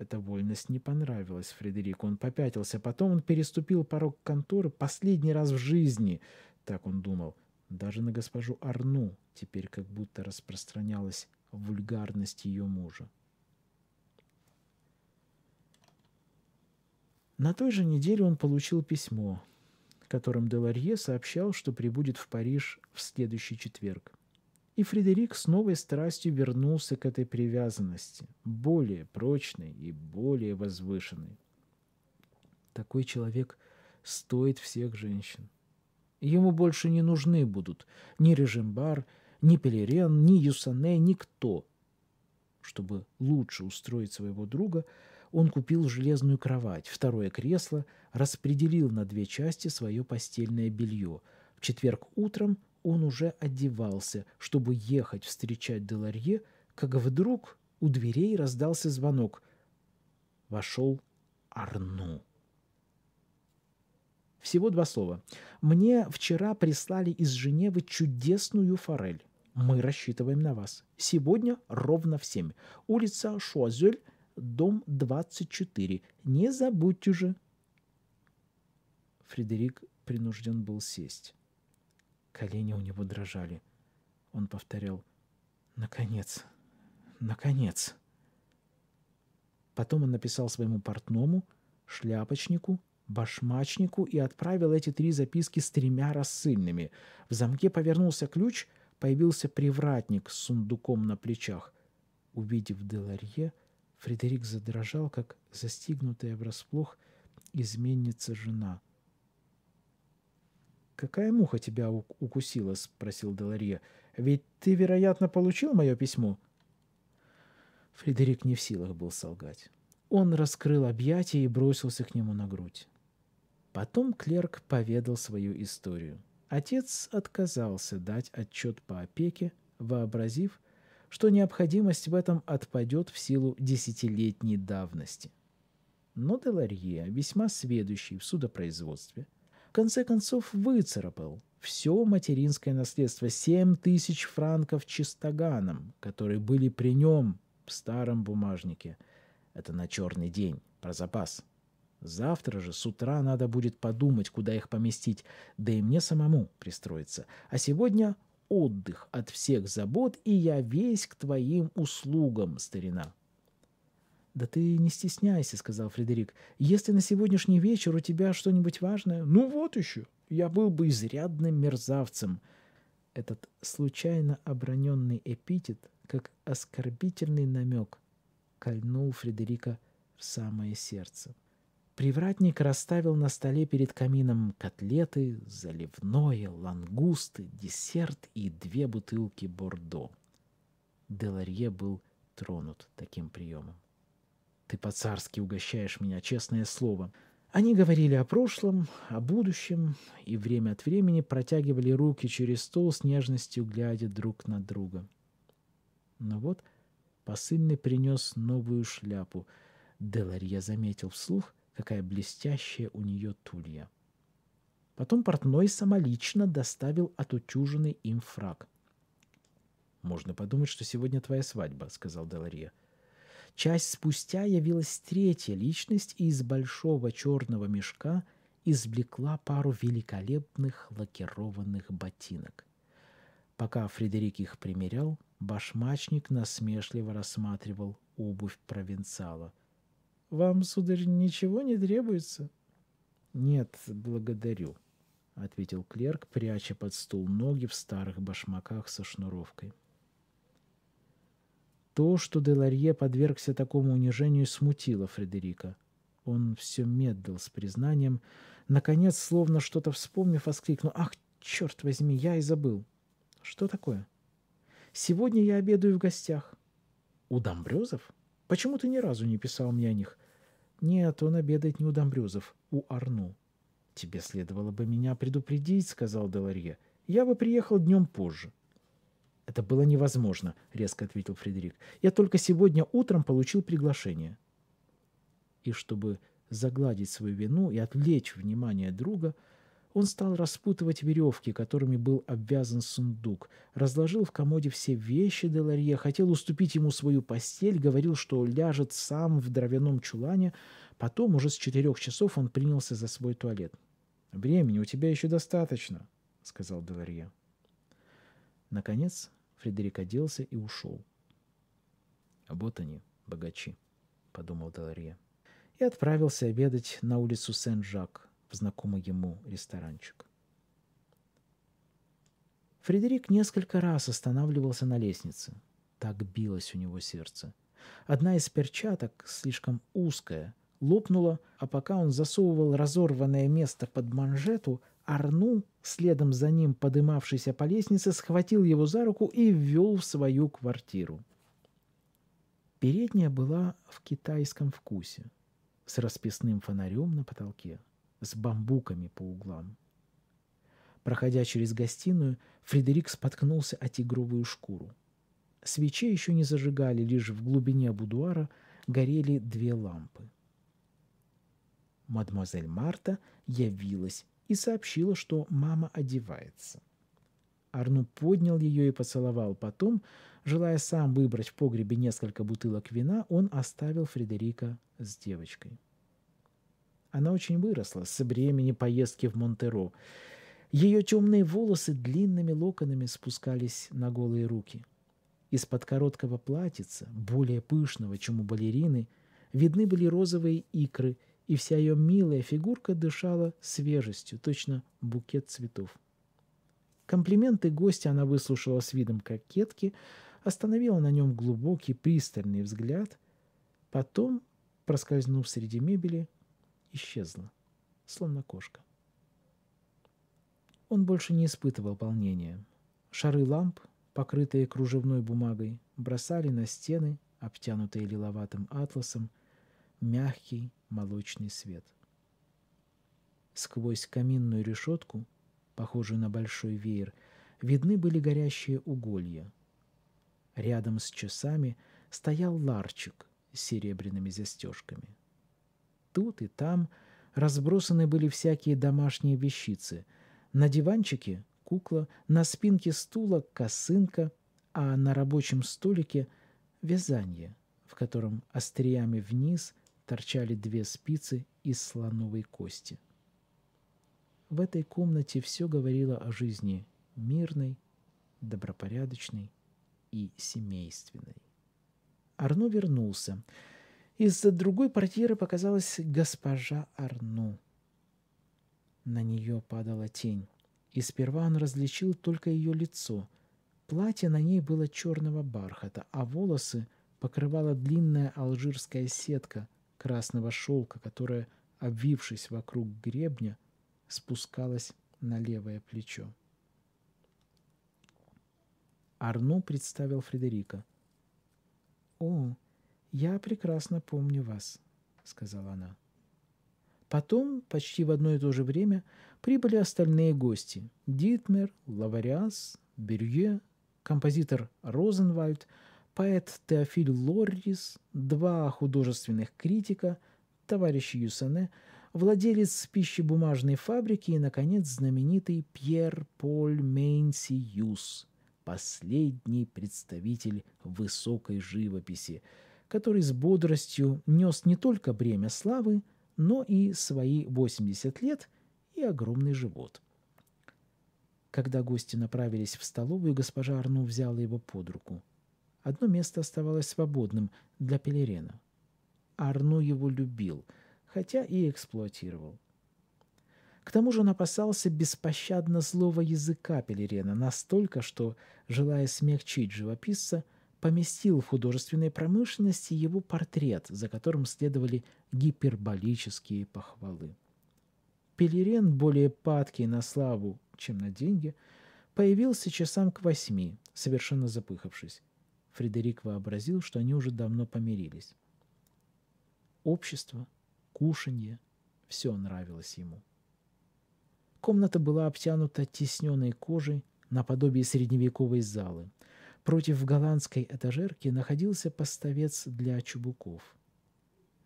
Эта вольность не понравилась Фредерику. Он попятился. Потом он переступил порог конторы последний раз в жизни. Так он думал. Даже на госпожу Арну теперь как будто распространялась вульгарность ее мужа. На той же неделе он получил письмо, которым Деларье сообщал, что прибудет в Париж в следующий четверг. И Фредерик с новой страстью вернулся к этой привязанности, более прочной и более возвышенной. Такой человек стоит всех женщин. Ему больше не нужны будут ни Режимбар, ни Пелерен, ни Юсане, никто. Чтобы лучше устроить своего друга, он купил железную кровать, второе кресло, распределил на две части свое постельное белье. В четверг утром – он уже одевался, чтобы ехать встречать Деларье, как вдруг у дверей раздался звонок. Вошел Арну. Всего два слова. «Мне вчера прислали из Женевы чудесную форель. Мы рассчитываем на вас. Сегодня ровно в семь. Улица Шуазель, дом 24. Не забудьте же». Фредерик принужден был сесть. Колени у него дрожали. Он повторял «Наконец! Наконец!» Потом он написал своему портному, шляпочнику, башмачнику и отправил эти три записки с тремя рассыльными. В замке повернулся ключ, появился привратник с сундуком на плечах. Увидев Деларье, Фредерик задрожал, как застигнутая врасплох изменница жена — «Какая муха тебя укусила?» — спросил Деларье. «Ведь ты, вероятно, получил мое письмо?» Фредерик не в силах был солгать. Он раскрыл объятия и бросился к нему на грудь. Потом клерк поведал свою историю. Отец отказался дать отчет по опеке, вообразив, что необходимость в этом отпадет в силу десятилетней давности. Но Деларье, весьма сведущий в судопроизводстве, — в конце концов выцарапал все материнское наследство, 7 тысяч франков чистоганом, которые были при нем в старом бумажнике. Это на черный день, про запас. Завтра же с утра надо будет подумать, куда их поместить, да и мне самому пристроиться. А сегодня отдых от всех забот, и я весь к твоим услугам, старина». «Да ты не стесняйся», — сказал Фредерик. «Если на сегодняшний вечер у тебя что-нибудь важное...» «Ну вот еще! Я был бы изрядным мерзавцем!» Этот случайно оброненный эпитет, как оскорбительный намек, кольнул Фредерика в самое сердце. Привратник расставил на столе перед камином котлеты, заливное, лангусты, десерт и две бутылки бордо. Деларье был тронут таким приемом. Ты по-царски угощаешь меня, честное слово. Они говорили о прошлом, о будущем, и время от времени протягивали руки через стол с нежностью, глядя друг на друга. Но вот посыльный принес новую шляпу. Деларье заметил вслух, какая блестящая у нее тулья. Потом портной самолично доставил отутюженный им фраг. «Можно подумать, что сегодня твоя свадьба», — сказал Деларье. — Часть спустя явилась третья личность и из большого черного мешка извлекла пару великолепных лакированных ботинок. Пока Фредерик их примерял, башмачник насмешливо рассматривал обувь провинциала. «Вам, сударь, ничего не требуется?» «Нет, благодарю», — ответил клерк, пряча под стул ноги в старых башмаках со шнуровкой. То, что Деларье подвергся такому унижению, смутило Фредерика. Он все медлил с признанием. Наконец, словно что-то вспомнив, воскликнул. «Ах, черт возьми, я и забыл!» «Что такое?» «Сегодня я обедаю в гостях». «У Домбрёзов? Почему ты ни разу не писал мне о них?» «Нет, он обедает не у Домбрёзов, у Арну». «Тебе следовало бы меня предупредить», — сказал Деларье. «Я бы приехал днем позже». «Это было невозможно», — резко ответил Фредерик. «Я только сегодня утром получил приглашение». И чтобы загладить свою вину и отвлечь внимание друга, он стал распутывать веревки, которыми был обвязан сундук, разложил в комоде все вещи Деларье, хотел уступить ему свою постель, говорил, что ляжет сам в дровяном чулане. Потом, уже с четырех часов, он принялся за свой туалет. «Времени у тебя еще достаточно», — сказал Деларье. Наконец, Фредерик оделся и ушел. «А «Вот они, богачи», — подумал Деларье. И отправился обедать на улицу Сен-Жак, в знакомый ему ресторанчик. Фредерик несколько раз останавливался на лестнице. Так билось у него сердце. Одна из перчаток, слишком узкая, лопнула, а пока он засовывал разорванное место под манжету, Арну, следом за ним подымавшийся по лестнице, схватил его за руку и ввел в свою квартиру. Передняя была в китайском вкусе, с расписным фонарем на потолке, с бамбуками по углам. Проходя через гостиную, Фредерик споткнулся о тигровую шкуру. Свечей еще не зажигали, лишь в глубине будуара горели две лампы. Мадемуазель Марта явилась и сообщила, что мама одевается. Арну поднял ее и поцеловал. Потом, желая сам выбрать в погребе несколько бутылок вина, он оставил Фредерика с девочкой. Она очень выросла со времени поездки в Монтеро. Ее темные волосы длинными локонами спускались на голые руки. Из-под короткого платьица, более пышного, чем у балерины, видны были розовые икры – и вся ее милая фигурка дышала свежестью, точно букет цветов. Комплименты гостя она выслушала с видом кокетки, остановила на нем глубокий пристальный взгляд, потом, проскользнув среди мебели, исчезла, словно кошка. Он больше не испытывал волнения. Шары ламп, покрытые кружевной бумагой, бросали на стены, обтянутые лиловатым атласом, мягкий молочный свет. Сквозь каминную решетку, похожую на большой веер, видны были горящие уголья. Рядом с часами стоял ларчик с серебряными застежками. Тут и там разбросаны были всякие домашние вещицы. На диванчике — кукла, на спинке стула — косынка, а на рабочем столике — вязание, в котором остриями вниз торчали две спицы из слоновой кости. В этой комнате все говорило о жизни мирной, добропорядочной и семейственной. Арно вернулся. Из-за другой квартиры, показалась госпожа Арно. На нее падала тень, и сперва он различил только ее лицо. Платье на ней было черного бархата, а волосы покрывала длинная алжирская сетка – красного шелка, которая, обвившись вокруг гребня, спускалась на левое плечо. Арну представил Фредерика. «О, я прекрасно помню вас», — сказала она. Потом, почти в одно и то же время, прибыли остальные гости — Дитмер, Лавариас, Берье, композитор Розенвальд — поэт Теофиль Лоррис, два художественных критика, товарищ Юсене, владелец пищебумажной фабрики и, наконец, знаменитый Пьер Поль Мейнси Юс, последний представитель высокой живописи, который с бодростью нес не только бремя славы, но и свои 80 лет и огромный живот. Когда гости направились в столовую, госпожа Арну взяла его под руку – Одно место оставалось свободным для Пелерена. Арну его любил, хотя и эксплуатировал. К тому же он опасался беспощадно злого языка Пелерена настолько, что, желая смягчить живописца, поместил в художественной промышленности его портрет, за которым следовали гиперболические похвалы. Пелерен, более падкий на славу, чем на деньги, появился часам к восьми, совершенно запыхавшись. Фредерик вообразил, что они уже давно помирились. Общество, кушанье, все нравилось ему. Комната была обтянута тесненной кожей наподобие средневековой залы. Против голландской этажерки находился поставец для чубуков.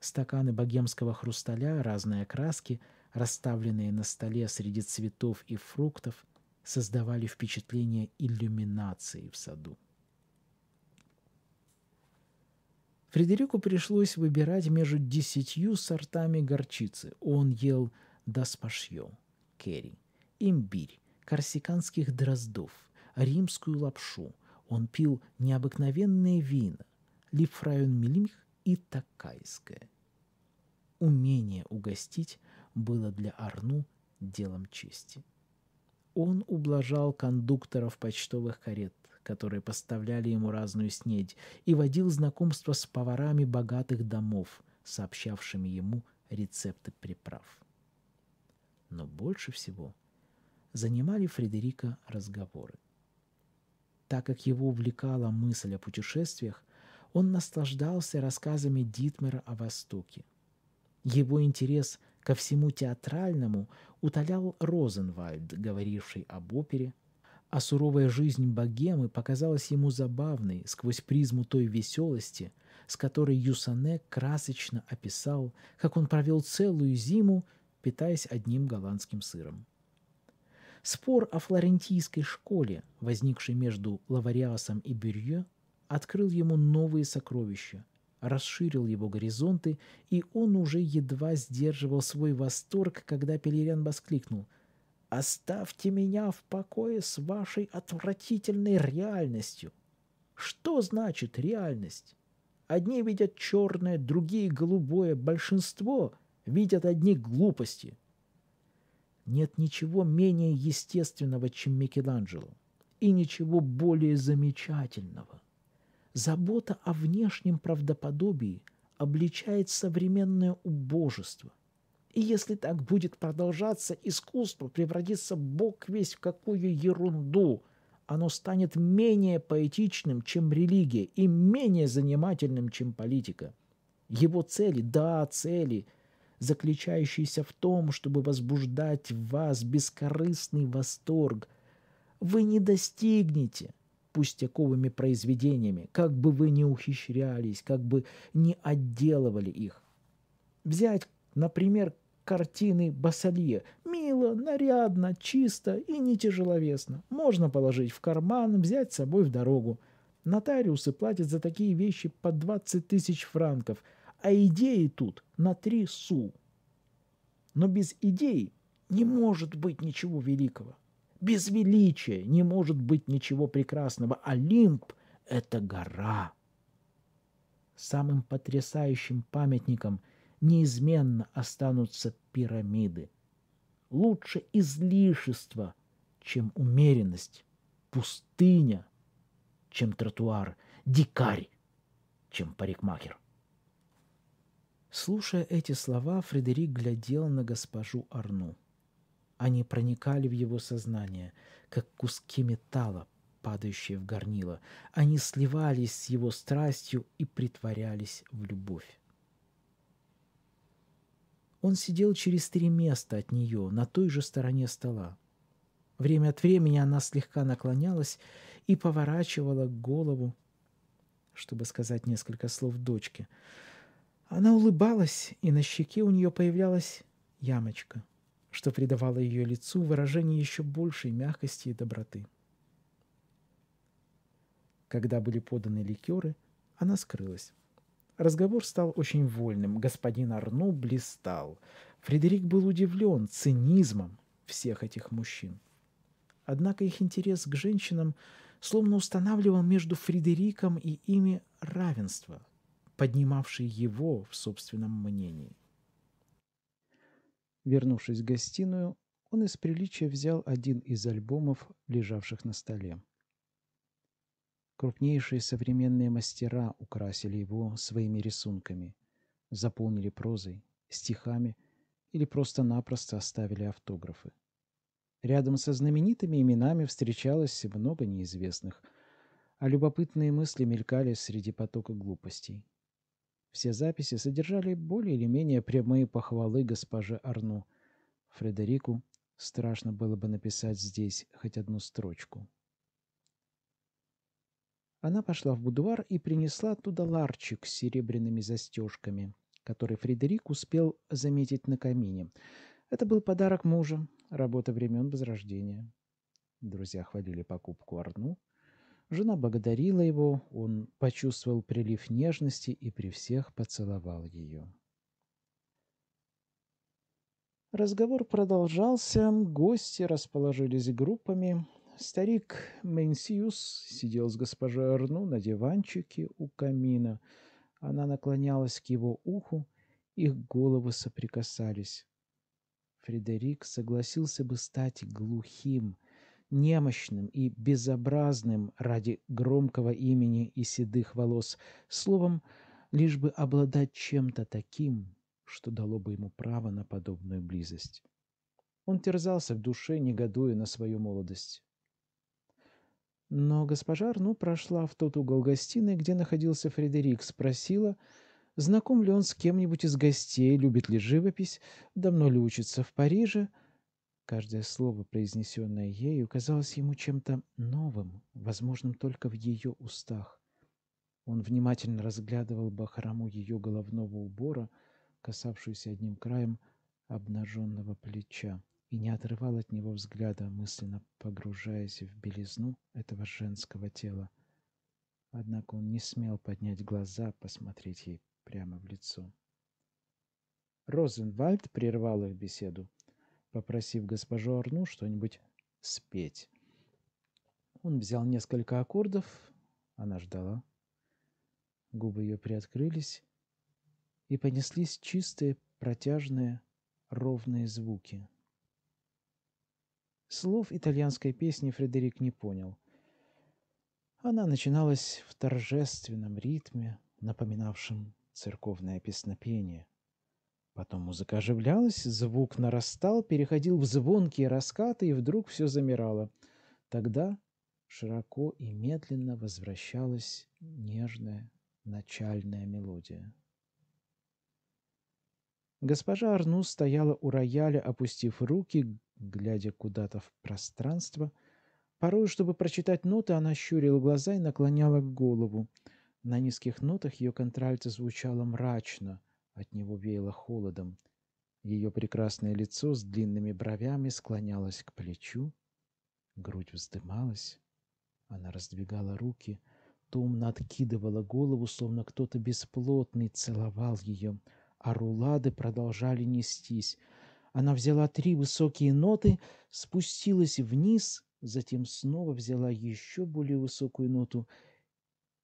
Стаканы богемского хрусталя, разные окраски, расставленные на столе среди цветов и фруктов, создавали впечатление иллюминации в саду. Фредерику пришлось выбирать между десятью сортами горчицы. Он ел даспашьё, керри, имбирь, корсиканских дроздов, римскую лапшу. Он пил необыкновенные вина, липфрайон милимх и такайское. Умение угостить было для Арну делом чести. Он ублажал кондукторов почтовых карет которые поставляли ему разную снедь, и водил знакомство с поварами богатых домов, сообщавшими ему рецепты приправ. Но больше всего занимали Фредерика разговоры. Так как его увлекала мысль о путешествиях, он наслаждался рассказами Дитмера о Востоке. Его интерес ко всему театральному утолял Розенвальд, говоривший об опере, а суровая жизнь богемы показалась ему забавной сквозь призму той веселости, с которой Юсане красочно описал, как он провел целую зиму, питаясь одним голландским сыром. Спор о флорентийской школе, возникшей между Лавариасом и Бюрье, открыл ему новые сокровища, расширил его горизонты, и он уже едва сдерживал свой восторг, когда Пелериан воскликнул – Оставьте меня в покое с вашей отвратительной реальностью. Что значит реальность? Одни видят черное, другие голубое, большинство видят одни глупости. Нет ничего менее естественного, чем Микеланджело, и ничего более замечательного. Забота о внешнем правдоподобии обличает современное убожество – и если так будет продолжаться, искусство превратится бог весь в какую ерунду. Оно станет менее поэтичным, чем религия, и менее занимательным, чем политика. Его цели, да, цели, заключающиеся в том, чтобы возбуждать в вас бескорыстный восторг, вы не достигнете – пустяковыми произведениями, как бы вы ни ухищрялись, как бы ни отделывали их. Взять, например, картины Бассалье. Мило, нарядно, чисто и не тяжеловесно. Можно положить в карман, взять с собой в дорогу. Нотариусы платят за такие вещи по 20 тысяч франков, а идеи тут на три су. Но без идей не может быть ничего великого. Без величия не может быть ничего прекрасного. Олимп – это гора. Самым потрясающим памятником – неизменно останутся пирамиды. Лучше излишество, чем умеренность, пустыня, чем тротуар, дикарь, чем парикмахер. Слушая эти слова, Фредерик глядел на госпожу Арну. Они проникали в его сознание, как куски металла, падающие в горнило. Они сливались с его страстью и притворялись в любовь. Он сидел через три места от нее, на той же стороне стола. Время от времени она слегка наклонялась и поворачивала голову, чтобы сказать несколько слов дочке. Она улыбалась, и на щеке у нее появлялась ямочка, что придавало ее лицу выражение еще большей мягкости и доброты. Когда были поданы ликеры, она скрылась. Разговор стал очень вольным, господин Арну блистал. Фредерик был удивлен цинизмом всех этих мужчин. Однако их интерес к женщинам словно устанавливал между Фредериком и ими равенство, поднимавшее его в собственном мнении. Вернувшись в гостиную, он из приличия взял один из альбомов, лежавших на столе. Крупнейшие современные мастера украсили его своими рисунками, заполнили прозой, стихами или просто-напросто оставили автографы. Рядом со знаменитыми именами встречалось много неизвестных, а любопытные мысли мелькали среди потока глупостей. Все записи содержали более или менее прямые похвалы госпоже Арну. Фредерику страшно было бы написать здесь хоть одну строчку. Она пошла в будуар и принесла оттуда ларчик с серебряными застежками, который Фредерик успел заметить на камине. Это был подарок мужа, работа времен Возрождения. Друзья хвалили покупку Арну. Жена благодарила его, он почувствовал прилив нежности и при всех поцеловал ее. Разговор продолжался, гости расположились группами, Старик Менсиус сидел с госпожой Арну на диванчике у камина. Она наклонялась к его уху, их головы соприкасались. Фредерик согласился бы стать глухим, немощным и безобразным ради громкого имени и седых волос, словом, лишь бы обладать чем-то таким, что дало бы ему право на подобную близость. Он терзался в душе, негодуя на свою молодость. Но госпожа Арну прошла в тот угол гостиной, где находился Фредерик, спросила, знаком ли он с кем-нибудь из гостей, любит ли живопись, давно ли учится в Париже. Каждое слово, произнесенное ею, казалось ему чем-то новым, возможным только в ее устах. Он внимательно разглядывал бахрому ее головного убора, касавшуюся одним краем обнаженного плеча и не отрывал от него взгляда, мысленно погружаясь в белизну этого женского тела. Однако он не смел поднять глаза, посмотреть ей прямо в лицо. Розенвальд прервал их беседу, попросив госпожу Арну что-нибудь спеть. Он взял несколько аккордов, она ждала. Губы ее приоткрылись, и понеслись чистые, протяжные, ровные звуки. Слов итальянской песни Фредерик не понял. Она начиналась в торжественном ритме, напоминавшем церковное песнопение. Потом музыка оживлялась, звук нарастал, переходил в звонкие раскаты, и вдруг все замирало. Тогда широко и медленно возвращалась нежная начальная мелодия. Госпожа Арну стояла у рояля, опустив руки, глядя куда-то в пространство. Порой, чтобы прочитать ноты, она щурила глаза и наклоняла голову. На низких нотах ее контральто звучало мрачно, от него веяло холодом. Ее прекрасное лицо с длинными бровями склонялось к плечу, грудь вздымалась. Она раздвигала руки, томно откидывала голову, словно кто-то бесплотный целовал ее — а рулады продолжали нестись. Она взяла три высокие ноты, спустилась вниз, затем снова взяла еще более высокую ноту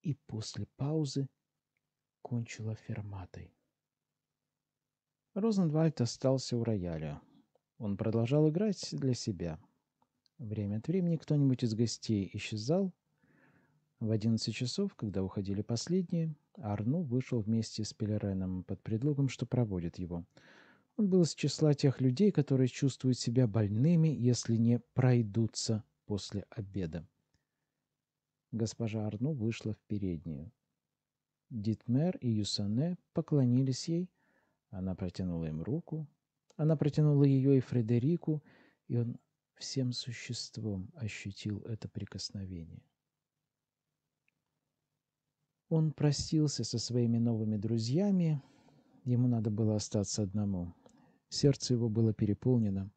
и после паузы кончила ферматой. Розенвальд остался у рояля. Он продолжал играть для себя. Время от времени кто-нибудь из гостей исчезал. В одиннадцать часов, когда уходили последние, Арну вышел вместе с Пелереном под предлогом, что проводит его. Он был из числа тех людей, которые чувствуют себя больными, если не пройдутся после обеда. Госпожа Арну вышла в переднюю. Дитмер и Юсане поклонились ей. Она протянула им руку. Она протянула ее и Фредерику, и он всем существом ощутил это прикосновение. Он простился со своими новыми друзьями, ему надо было остаться одному. Сердце его было переполнено.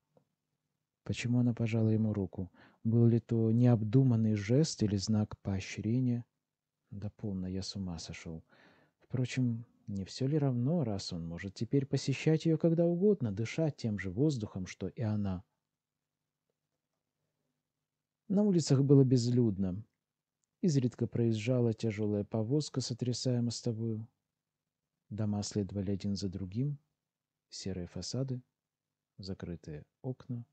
Почему она пожала ему руку? Был ли то необдуманный жест или знак поощрения? Да полно, я с ума сошел. Впрочем, не все ли равно, раз он может теперь посещать ее когда угодно, дышать тем же воздухом, что и она? На улицах было безлюдно. Изредка проезжала тяжелая повозка, сотрясая мостовую. Дома следовали один за другим. Серые фасады, закрытые окна.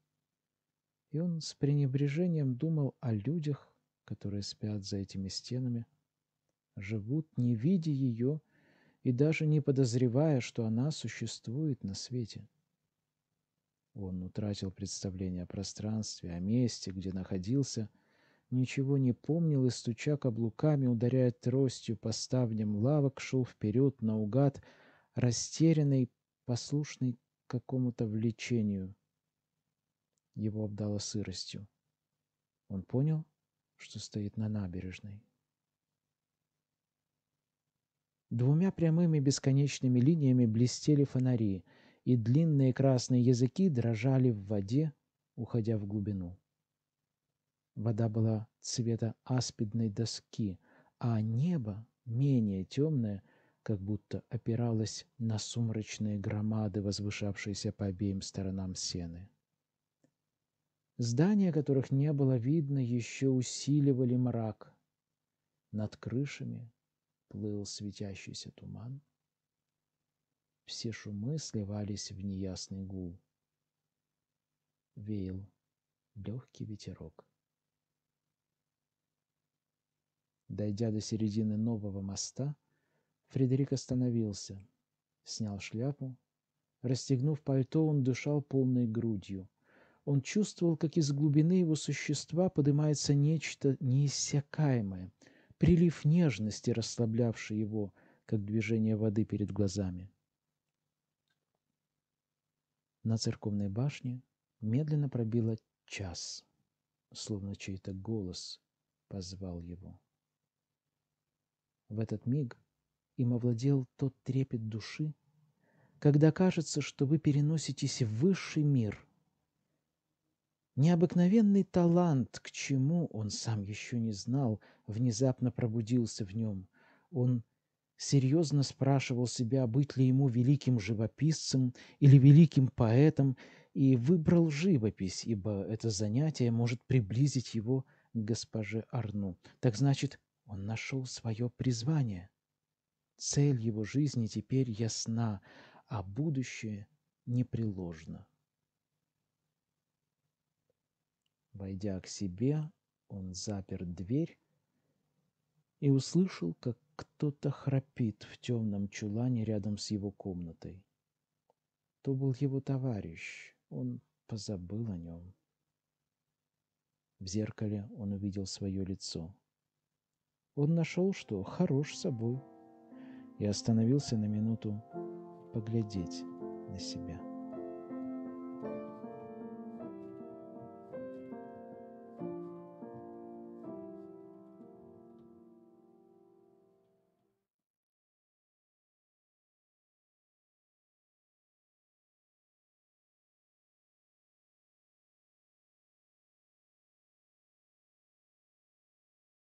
И он с пренебрежением думал о людях, которые спят за этими стенами, живут, не видя ее и даже не подозревая, что она существует на свете. Он утратил представление о пространстве, о месте, где находился – ничего не помнил и, стуча каблуками, ударяя тростью по ставням лавок, шел вперед наугад, растерянный, послушный какому-то влечению. Его обдало сыростью. Он понял, что стоит на набережной. Двумя прямыми бесконечными линиями блестели фонари, и длинные красные языки дрожали в воде, уходя в глубину. Вода была цвета аспидной доски, а небо, менее темное, как будто опиралось на сумрачные громады, возвышавшиеся по обеим сторонам сены. Здания, которых не было видно, еще усиливали мрак. Над крышами плыл светящийся туман. Все шумы сливались в неясный гул. Веял легкий ветерок. Дойдя до середины нового моста, Фредерик остановился, снял шляпу. Расстегнув пальто, он дышал полной грудью. Он чувствовал, как из глубины его существа поднимается нечто неиссякаемое, прилив нежности, расслаблявший его, как движение воды перед глазами. На церковной башне медленно пробило час, словно чей-то голос позвал его. В этот миг им овладел тот трепет души, когда кажется, что вы переноситесь в высший мир. Необыкновенный талант, к чему он сам еще не знал, внезапно пробудился в нем. Он серьезно спрашивал себя, быть ли ему великим живописцем или великим поэтом, и выбрал живопись, ибо это занятие может приблизить его к госпоже Арну. Так значит, он нашел свое призвание. Цель его жизни теперь ясна, а будущее непреложно. Войдя к себе, он запер дверь и услышал, как кто-то храпит в темном чулане рядом с его комнатой. То был его товарищ, он позабыл о нем. В зеркале он увидел свое лицо. Он нашел, что хорош собой, и остановился на минуту поглядеть на себя.